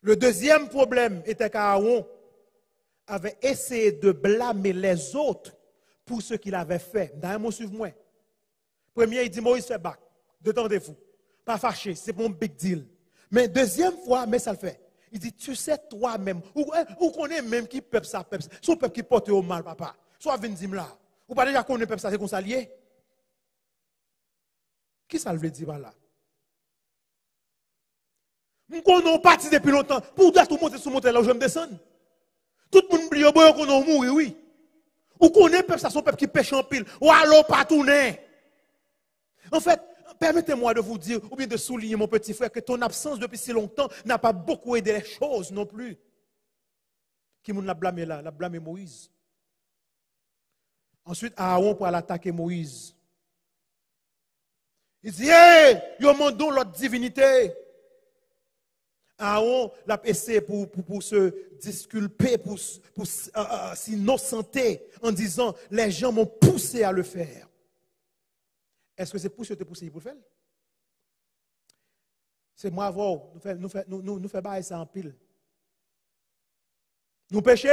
Le deuxième problème était qu'Aaron avait essayé de blâmer les autres pour ce qu'il avait fait. D'ailleurs, mot, suivez-moi. Premier, il dit Moïse fait bac. Détendez-vous. Pas fâché, c'est mon big deal. Mais deuxième fois, mais ça le fait. Il dit Tu sais toi-même, où ou connais hein, même qui peuple ça, peuple. Son peuple qui porte au mal, papa. Soit venez là. Ou pas déjà est peuple ça, c'est qu'on s'allie. Qui ça le veut dire là nous connais parti depuis longtemps. Pour le tout est sur monter là où je me descends. Tout le monde oublie oh, qu'on a mouru, oui. Ou connaît peuple, ça son peuple qui pêche en pile. Ou alors pas tourner. En fait, permettez-moi de vous dire, ou bien de souligner, mon petit frère, que ton absence depuis si longtemps n'a pas beaucoup aidé les choses non plus. Qui m'a blâmé là La blâmé Moïse. Ensuite, Aaron pour l'attaquer Moïse. Il dit, hé, hey, m'a donné l'autre divinité. Aaron l'a essayé pour, se disculper, pour, euh, euh, s'innocenter en disant les gens m'ont poussé à le faire. Est-ce que c'est poussé ou te poussé pour le faire? C'est moi vous. nous faisons fait, ça en pile. Nous péchons,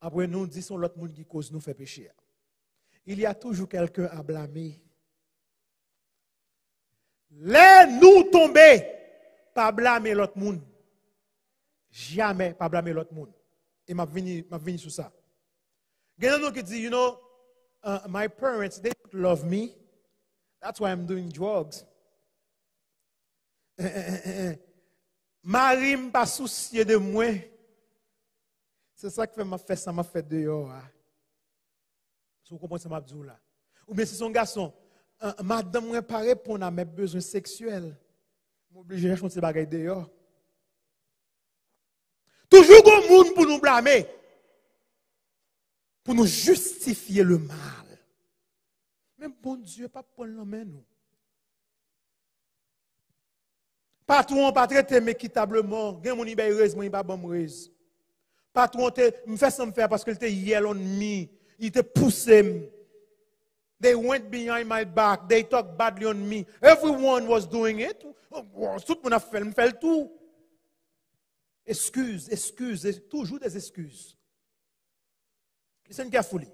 après nous disons l'autre monde qui cause nous fait pécher. Il y a toujours quelqu'un à blâmer. Laisse nous tomber pas blâmer l'autre monde. Jamais pas blâmer l'autre monde. Et m'a venu m'a venu sur ça. Quelqu'un qui dit, you know, uh, my parents they don't love me. That's why I'm doing drugs. Eh, eh, eh, Marie m'a pas soucié de moi. C'est ça qui fait ma fête, ça m'a fait dehors. Si ah. vous comprenez ce que je là. Ou bien c'est son garçon, euh, madame, je ne pas répondre à mes besoins sexuels m'obliger à faire ces bagages dehors. Toujours qu'on monde pour nous blâmer, pour nous justifier le mal. Mais bon Dieu, pas pour la main nous. Patron, pas traiter équitablement. Gain mon ibe raise, mon pas bon raise. Patron, me fait ça me faire parce que te était hier l'ennemi, il était poussé They went behind my back. They talked badly on me. Everyone was doing it. Tout oh, le monde a fait, fait tout. Excuse, excuse, toujours des excuses. Listen carefully.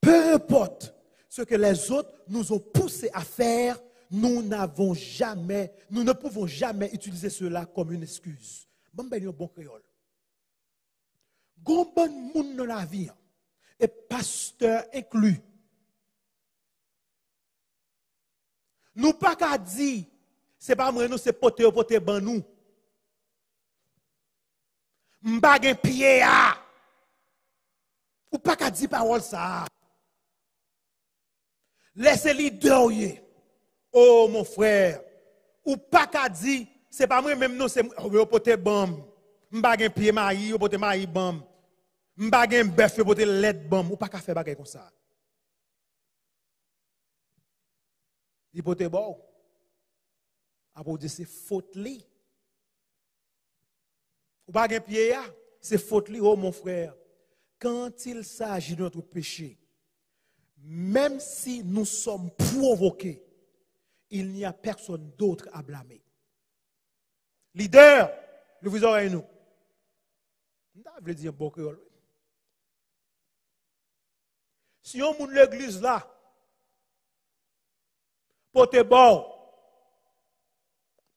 Peu importe ce que les autres nous ont poussé à faire, nous n'avons jamais, nous ne pouvons jamais utiliser cela comme une excuse. Bon, ben, un bon créole. Gon bon monde dans la vie, hein. et pasteur inclus, Nous pas qu'à dire, c'est pas moi, nous, c'est poter ou poter ban nous. un pied à. Ou pas qu'à dire parole ça. Laissez-les dormir. Oh mon frère, ou pas qu'à dire, c'est pas moi même nous c'est ou oh, poter bam. un pied maï, ou oh, poter maï bam. un bœuf ou oh, poter lait bam, ou pas qu'à faire comme ça. Li pote bon. Apo di se fote li. Ou bagen ah, oh mon frère, quand il s'agit de notre péché, même si nous sommes provoqués, il n'y a personne d'autre à blâmer. Leader, nous vous aurez nous. Je veux dire bon Si on monte l'église là, pote bon.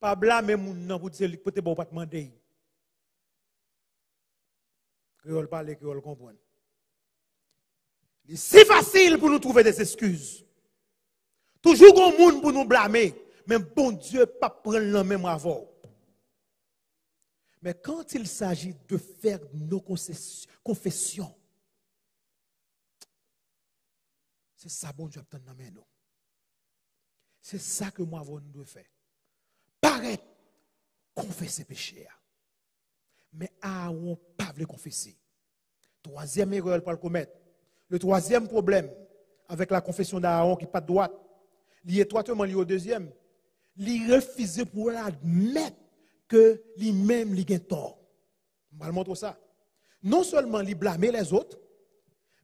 Pas blâmer moun nan pour dire pote bon pas demander. Créole parler, créole comprendre. C'est facile pour nous trouver des excuses. Toujours grand monde pour nous blâmer, mais bon Dieu pas prendre le même avant. Mais quand il s'agit de faire nos confessions, c'est ça bon Dieu attend dans nous. C'est ça que moi, vous devez faire. Paraître, confesser péché. Mais Aaron pas le confesser. Troisième erreur pour le commettre. Le troisième problème avec la confession d'Aaron qui n'est pas de droite, lié étroitement lié au deuxième, il refusait pour admettre que lui-même il a tort. Je montre ça. Non seulement il blâmer les autres,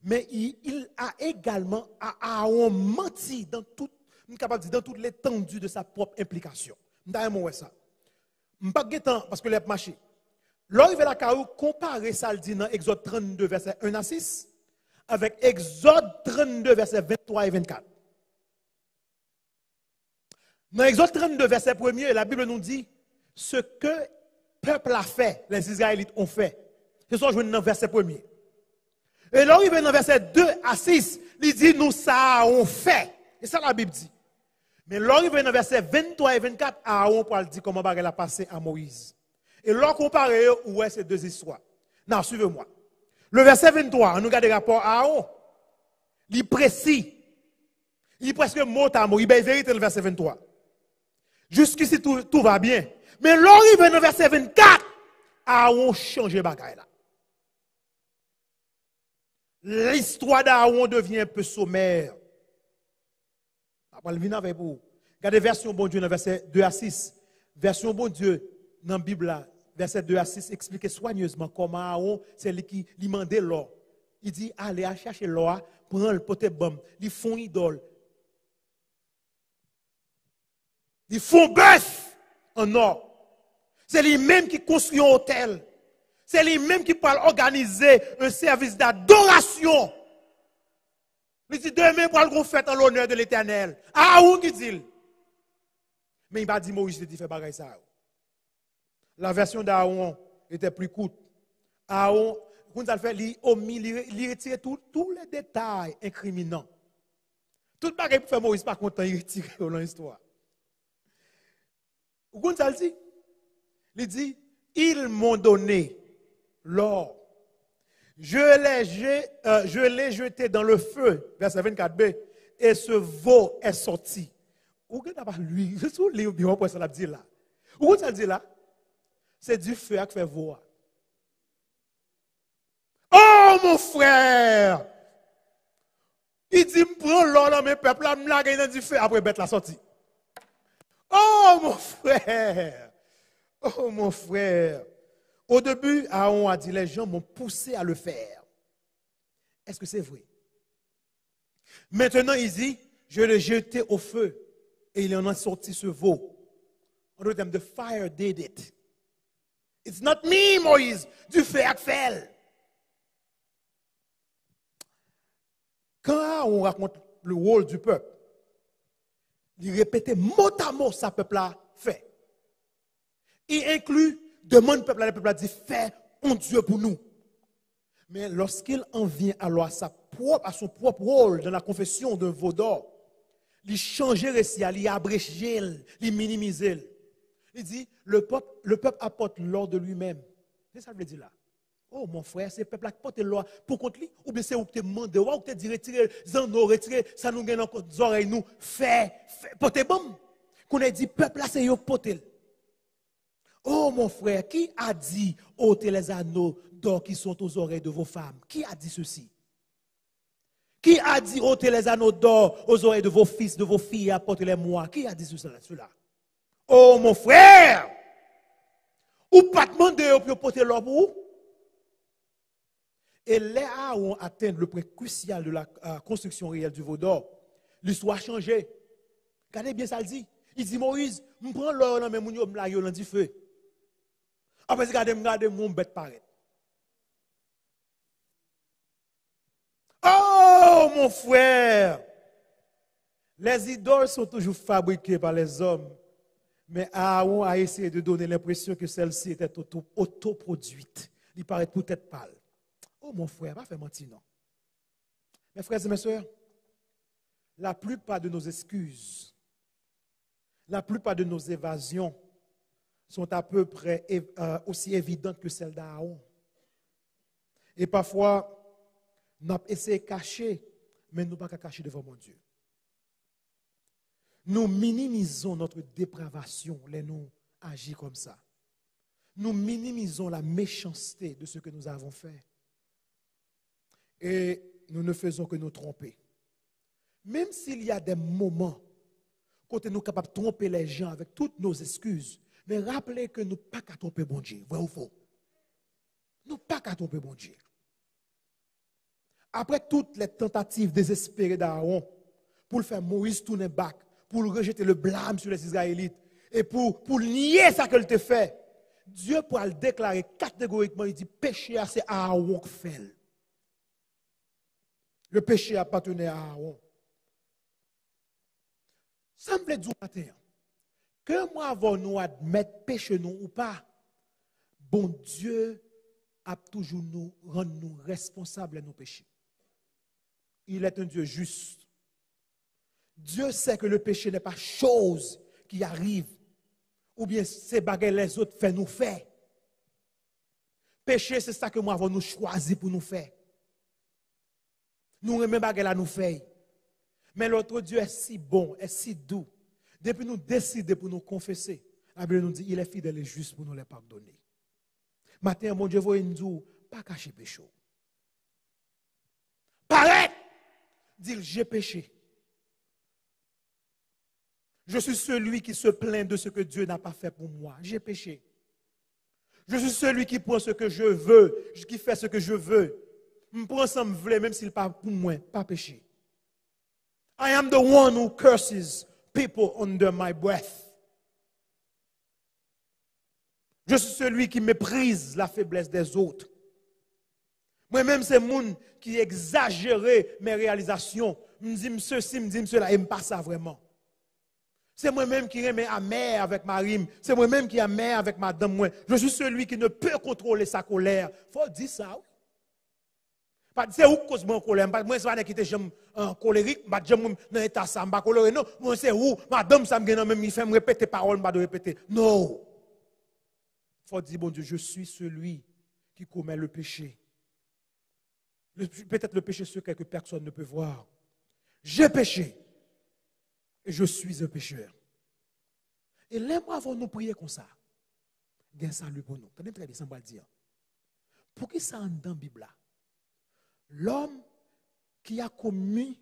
mais il, a également à Aaron menti dans toute suis capable de dire dans toute l'étendue de sa propre implication. Je ne ça. pas pas temps parce que l'ai marché. Lorsqu'il la comparer comparez ça le dit dans Exode 32, verset 1 à 6, avec Exode 32, verset 23 et 24. Dans Exode 32, verset 1 la Bible nous dit ce que le peuple a fait, les Israélites ont fait. Ce sont joués dans verset 1 Et il vient dans verset 2 à 6, il dit nous ça on fait. Et ça la Bible dit. Mais vient dans verset 23 et 24, Aaron parle de comment elle a passé à Moïse. Et lorsqu'on compare est ces deux histoires. Non, suivez-moi. Le verset 23, on nous regarde le rapport à Aaron. Il précis. Il est presque mot à mot. Il vérité le verset 23. Jusqu'ici, tout, va bien. Mais vient dans verset 24, Aaron change bagaille là. L'histoire d'Aaron devient un peu sommaire. Après, vous. version bon Dieu dans verset 2 à 6. Version bon Dieu dans la Bible, verset 2 à 6, explique soigneusement comment Aaron, c'est lui qui lui demandait l'or. Il dit, allez à chercher l'or, prends le de bombe, ils font idole. Ils font bœuf en or. C'est lui-même qui construit un hôtel. C'est lui-même qui peut organiser un service d'adoration il dit, demain, pour le fête en l'honneur de l'éternel. Ah, qui dit Mais il m'a dit, Moïse, il fait pas ça. La version d'Aaron était plus courte. Aaron, quand il fait, il retire tous les détails incriminants. Tout le pour faire Moïse, par contre, il retire (laughs) dans l'histoire. Quand il dit, il dit, ils m'ont donné l'or, euh, je l'ai jeté dans le feu, verset 24b, et ce veau est sorti. (laughs) Où que ce lui, je suis le bureau ça l'a dit dit là, c'est du feu qui fait voir. « Oh mon frère! Il dit, prends l'or dans mes peuples, me la dans du feu. Après, bête la sortie. Oh mon frère! Oh mon frère! Au début, Aaron a dit, les gens m'ont poussé à le faire. Est-ce que c'est vrai? Maintenant, il dit, je l'ai jeté au feu et il en a sorti ce veau. On d'autres the fire did it. It's not me, Moïse. Du à fait. Quand on raconte le rôle du peuple, il répétait mot à mot ça peuple-là fait. Il inclut demande au peuple, le peuple a dit, fais un Dieu pour nous. Mais lorsqu'il en vient à, sa propre, à son propre rôle dans la confession d'un vaudor il change le récit, il abréger, il minimise. Il dit, le peuple, le peuple apporte l'or de lui-même. C'est ça que je veux dire là. Oh mon frère, c'est le peuple qui porte l'or pour contre lui, ou bien c'est où tu demandes, ou tu retirez retirer, retirez retirer, ça nous gagne encore des oreilles, nous, fais, portez bon. Qu'on a dit, peuple là, c'est yo porter. Oh mon frère, qui a dit ôtez les anneaux d'or qui sont aux oreilles de vos femmes Qui a dit ceci Qui a dit ôtez les anneaux d'or aux oreilles de vos fils, de vos filles apportez-les moi Qui a dit cela, Oh mon frère Ou pas demander pour porter l'or pour vous? Et les ont atteint le point crucial de la euh, construction réelle du veau d'or. L'histoire a changé. Regardez bien ça le dit. Il dit Moïse, je prends l'or dans mes mounions, là, il dit feu mon bête Oh, mon frère! Les idoles sont toujours fabriquées par les hommes. Mais Aaron a essayé de donner l'impression que celle-ci était auto, autoproduite. Il paraît peut-être pâle. Oh, mon frère, va faire mentir, non. Mes frères et mes sœurs, la plupart de nos excuses, la plupart de nos évasions, sont à peu près euh, aussi évidentes que celles d'Aaron. Et parfois, nous avons essayé de cacher, mais nous ne pouvons pas cacher devant mon Dieu. Nous minimisons notre dépravation, les nous agir comme ça. Nous minimisons la méchanceté de ce que nous avons fait. Et nous ne faisons que nous tromper. Même s'il y a des moments où nous sommes capables de tromper les gens avec toutes nos excuses, mais rappelez que nous pas qu'à tromper bon Dieu, vrai ou faux. Nous pas qu'à tromper bon Dieu. Après toutes les tentatives désespérées d'Aaron pour faire Moïse tourner back, pour rejeter le blâme sur les Israélites et pour, pour nier ça qu'il te fait, Dieu pour le déclarer catégoriquement, il dit péché c'est Aaron qui fait. Le péché appartenait à Aaron. Ça me plaît du que moi avons nous admettre péché nous ou pas, bon Dieu a toujours nous rendre nous responsables de nos péchés. Il est un Dieu juste. Dieu sait que le péché n'est pas chose qui arrive, ou bien c'est que les autres fait nous faire. Péché, c'est ça que moi avons nous choisi pour nous faire. Nous remet qu'elle nous faire. Mais l'autre Dieu est si bon, est si doux depuis nous décider pour nous confesser, la Bible nous dit, il est fidèle et juste pour nous les pardonner. Matin, mon Dieu, vous nous pas cacher péché. Paraît, dire j'ai péché. Je suis celui qui se plaint de ce que Dieu n'a pas fait pour moi. J'ai péché. Je suis celui qui prend ce que je veux, qui fait ce que je veux. Je prends ce je même s'il parle pour moi, pas péché. I am the one who curses, people under my breath. Je suis celui qui méprise la faiblesse des autres. Moi-même, c'est moun qui exagérait mes réalisations. Me m'm dis m'm ceci, me m'm dis cela, et me pas ça vraiment. C'est moi-même qui à mère avec ma rime. C'est moi-même qui amer avec ma dame. Je suis celui qui ne peut contrôler sa colère. Faut dire ça. Pas dire où cause mon colère. Moi, c'est pas qui était j'aime en colérique, pas j'aime dans état ça, pas colère non. Moi c'est où madame ça me gagne même il fait me répéter parole, pas de répéter. Non. Faut dire bon Dieu, je suis celui qui commet le péché. Peut-être le péché secret que personne ne peut voir. J'ai péché. Et je suis un pécheur. Et les moi avant nous prier comme ça. Gain salut pour nous. Tenez très bien, ça va dire. Pour qui ça en dans la Bible là? l'homme qui a commis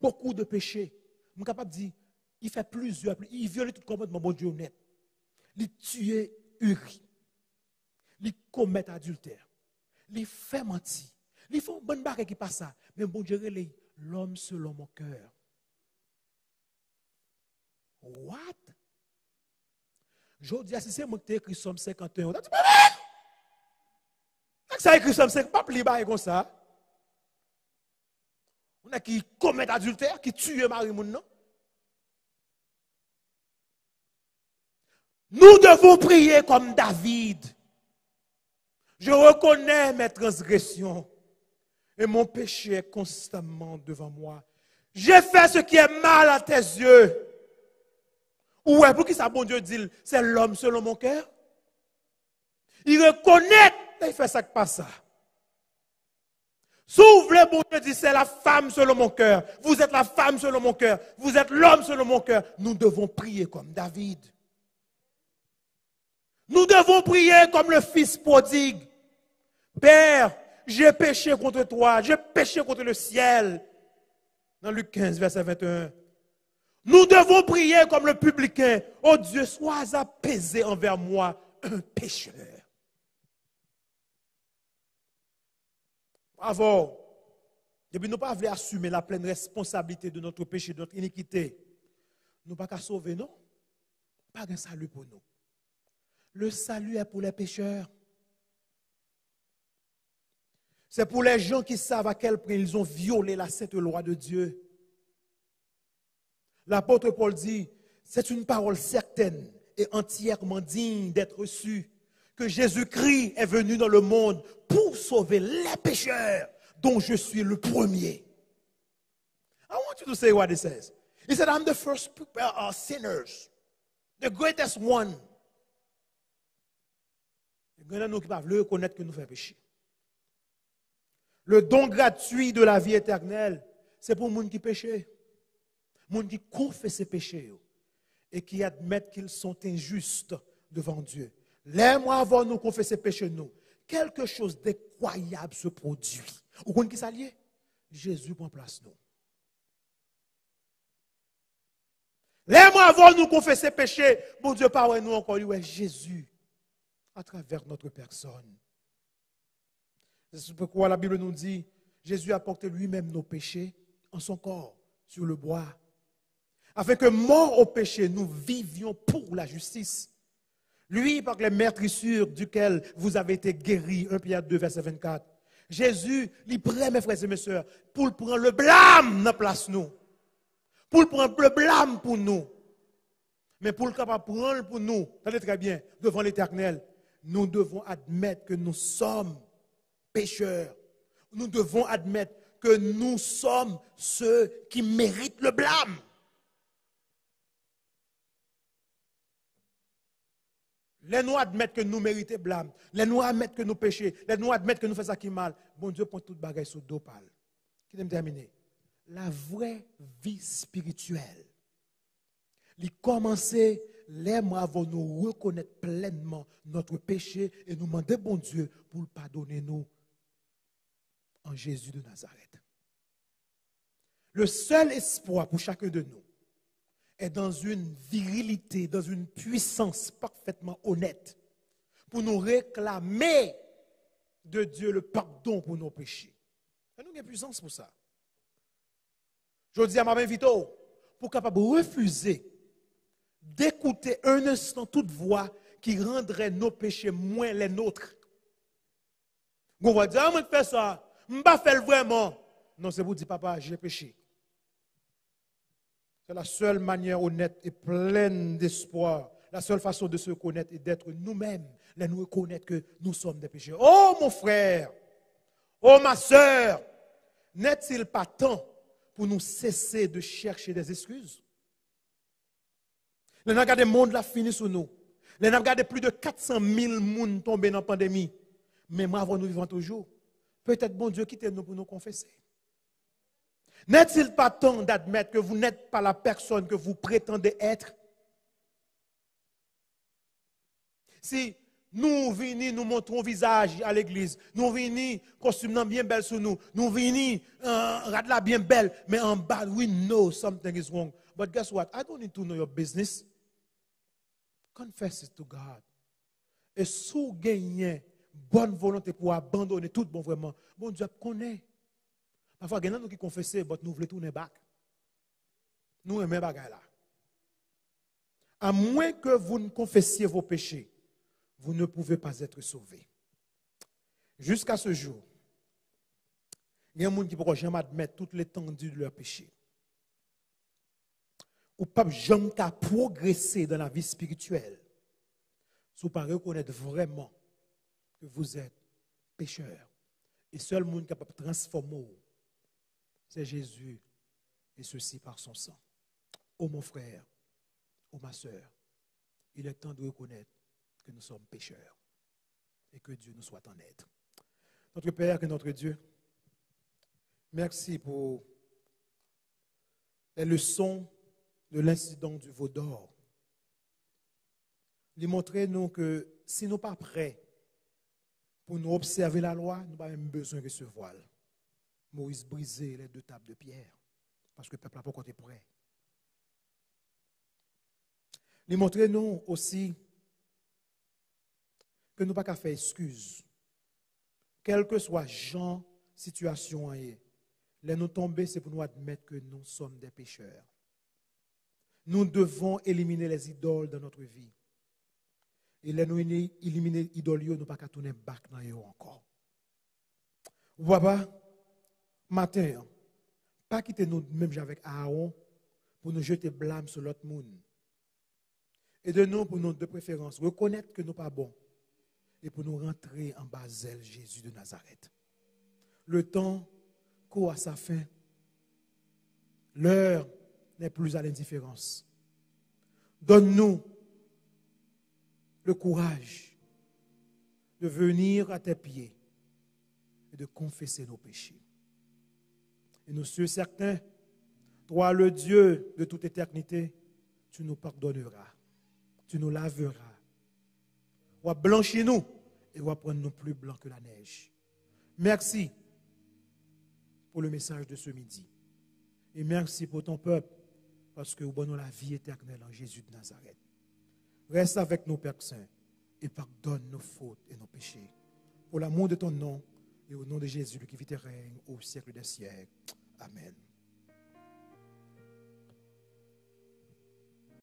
beaucoup de péchés, je suis capable de dire, il fait plusieurs, il viole tout commandement, mon Dieu honnête. Il tue Uri, il commet adultère, il fait mentir, il fait une bonne barre qui passe ça, mais bon Dieu, l'homme selon mon cœur. What? Je dis, si c'est moi qui t'ai écrit Somme 51, on dit, ça écrit Somme 51, pas plus bas comme ça qui commet adultère, qui tue Marie Moun, non? Nous devons prier comme David. Je reconnais mes transgressions et mon péché constamment devant moi. J'ai fait ce qui est mal à tes yeux. Ouais, pour qui ça, bon Dieu, dit, c'est l'homme selon mon cœur? Il reconnaît, il fait ça que pas ça. S'ouvre vous je disais c'est la femme selon mon cœur. Vous êtes la femme selon mon cœur. Vous êtes l'homme selon mon cœur. Nous devons prier comme David. Nous devons prier comme le fils prodigue. Père, j'ai péché contre toi, j'ai péché contre le ciel. Dans Luc 15, verset 21. Nous devons prier comme le publicain. Oh Dieu, sois apaisé envers moi, un pécheur. Avant, nous ne pas assumer la pleine responsabilité de notre péché, de notre iniquité, nous pas qu'à sauver, non? Pas d'un salut pour nous. Le salut est pour les pécheurs. C'est pour les gens qui savent à quel prix ils ont violé la sainte loi de Dieu. L'apôtre Paul dit, c'est une parole certaine et entièrement digne d'être reçue que Jésus-Christ est venu dans le monde pour sauver les pécheurs, dont je suis le premier. I want you to say what he says. He said, I'm the first uh, uh sinners, the greatest one. qui peuvent reconnaître que nous faisons péché. Le don gratuit de la vie éternelle, c'est pour les gens qui péchent. Les qui confessent ses péchés et qui admettent qu'ils sont injustes devant Dieu. Laisse-moi avant nous confesser péché nous, quelque chose d'incroyable se produit. Vous comprenez qui s'allie Jésus prend place nous. Laisse-moi avant nous confesser péché, mon Dieu, parle nous encore, lui, Jésus, à travers notre personne. C'est pourquoi la Bible nous dit, Jésus a porté lui-même nos péchés en son corps sur le bois, afin que mort au péché, nous vivions pour la justice. Lui, par les meurtrissures duquel vous avez été guéris. 1 Pierre 2, verset 24. Jésus, il mes frères et mes sœurs, pour le prendre le blâme dans place nous. Pour le prendre le blâme pour nous. Mais pour le capable prendre pour nous, attendez très bien, devant l'éternel, nous devons admettre que nous sommes pécheurs. Nous devons admettre que nous sommes ceux qui méritent le blâme. Les nous admettre que nous méritons blâme. Les nous admettre que nous péchons. Les nous admettre que nous faisons ça qui mal. Bon Dieu pour toute bagaille sous dos pâle. Qui aime terminer? La vraie vie spirituelle. Il commencer, les mois vont nous reconnaître pleinement notre péché et nous demander, bon Dieu, pour le pardonner nous en Jésus de Nazareth. Le seul espoir pour chacun de nous, est dans une virilité, dans une puissance parfaitement honnête pour nous réclamer de Dieu le pardon pour nos péchés. nous avons puissance pour ça. Je dis à ma Vito, pour capable refuser d'écouter un instant toute voix qui rendrait nos péchés moins les nôtres. Vous va dire, ah, moi, je fais ça, je ne pas vraiment. Non, c'est vous dire, papa, j'ai péché. C'est la seule manière honnête et pleine d'espoir, la seule façon de se connaître et d'être nous-mêmes, de nous reconnaître que nous sommes des pécheurs. Oh mon frère, oh ma soeur, n'est-il pas temps pour nous cesser de chercher des excuses Les le monde l'a fini sous nous. Les regardez, plus de 400 000 personnes tombés dans la pandémie. Mais moi, avant nous vivons toujours. Peut-être bon Dieu quitte nous pour nous confesser. N'est-il pas temps d'admettre que vous n'êtes pas la personne que vous prétendez être Si nous venons, nous montrons visage à l'église, nous venons, costume bien belle sous nous, nous venons, euh, bien belle, mais en bas, we know something is wrong. But guess what? I don't need to know your business. Confess it to God. Et si vous bonne volonté pour abandonner tout bon vraiment, bon Dieu connaît. Parfois, il y qui nous Nous aimons là. À moins que vous ne confessiez vos péchés, vous ne pouvez pas être sauvés. Jusqu'à ce jour, il y a des gens qui ne peuvent jamais admettre toute l'étendue de leurs péchés. Ou pas jamais progresser dans la vie spirituelle. sous vous reconnaître vraiment que vous êtes pécheur. Et seul monde capable de transformer c'est Jésus, et ceci par son sang. Ô mon frère, ô ma sœur, il est temps de reconnaître que nous sommes pécheurs et que Dieu nous soit en aide. Notre Père, que notre Dieu, merci pour les leçons de l'incident du veau d'or. Lui montrer, nous, que si nous pas prêts pour nous observer la loi, nous n'avons pas même besoin de ce voile. Moïse brisait les deux tables de pierre parce que le peuple n'a pas été prêt. Il montrez nous aussi que nous pas qu'à faire excuse. quel que soit Jean situation les nous tomber, c'est pour nous admettre que nous sommes des pécheurs. Nous devons éliminer les idoles dans notre vie. Et les nous éliminer les idoles, nous pas qu'à tourner back dans eux encore. Ou matin, pas quitter nous-mêmes avec Aaron pour nous jeter blâme sur l'autre monde. Et de nous, pour nos de préférence, reconnaître que nous pas bons et pour nous rentrer en Basel, Jésus de Nazareth. Le temps court à sa fin. L'heure n'est plus à l'indifférence. Donne-nous le courage de venir à tes pieds et de confesser nos péchés. Et nous sommes certains, toi le Dieu de toute éternité, tu nous pardonneras, tu nous laveras. Ou blanchir nous et ou prendre nous plus blancs que la neige. Merci pour le message de ce midi. Et merci pour ton peuple, parce que nous la vie éternelle en Jésus de Nazareth. Reste avec nos Père Saint, et pardonne nos fautes et nos péchés. Pour l'amour de ton nom et au nom de Jésus qui vit et règne au siècle des siècles. Amén.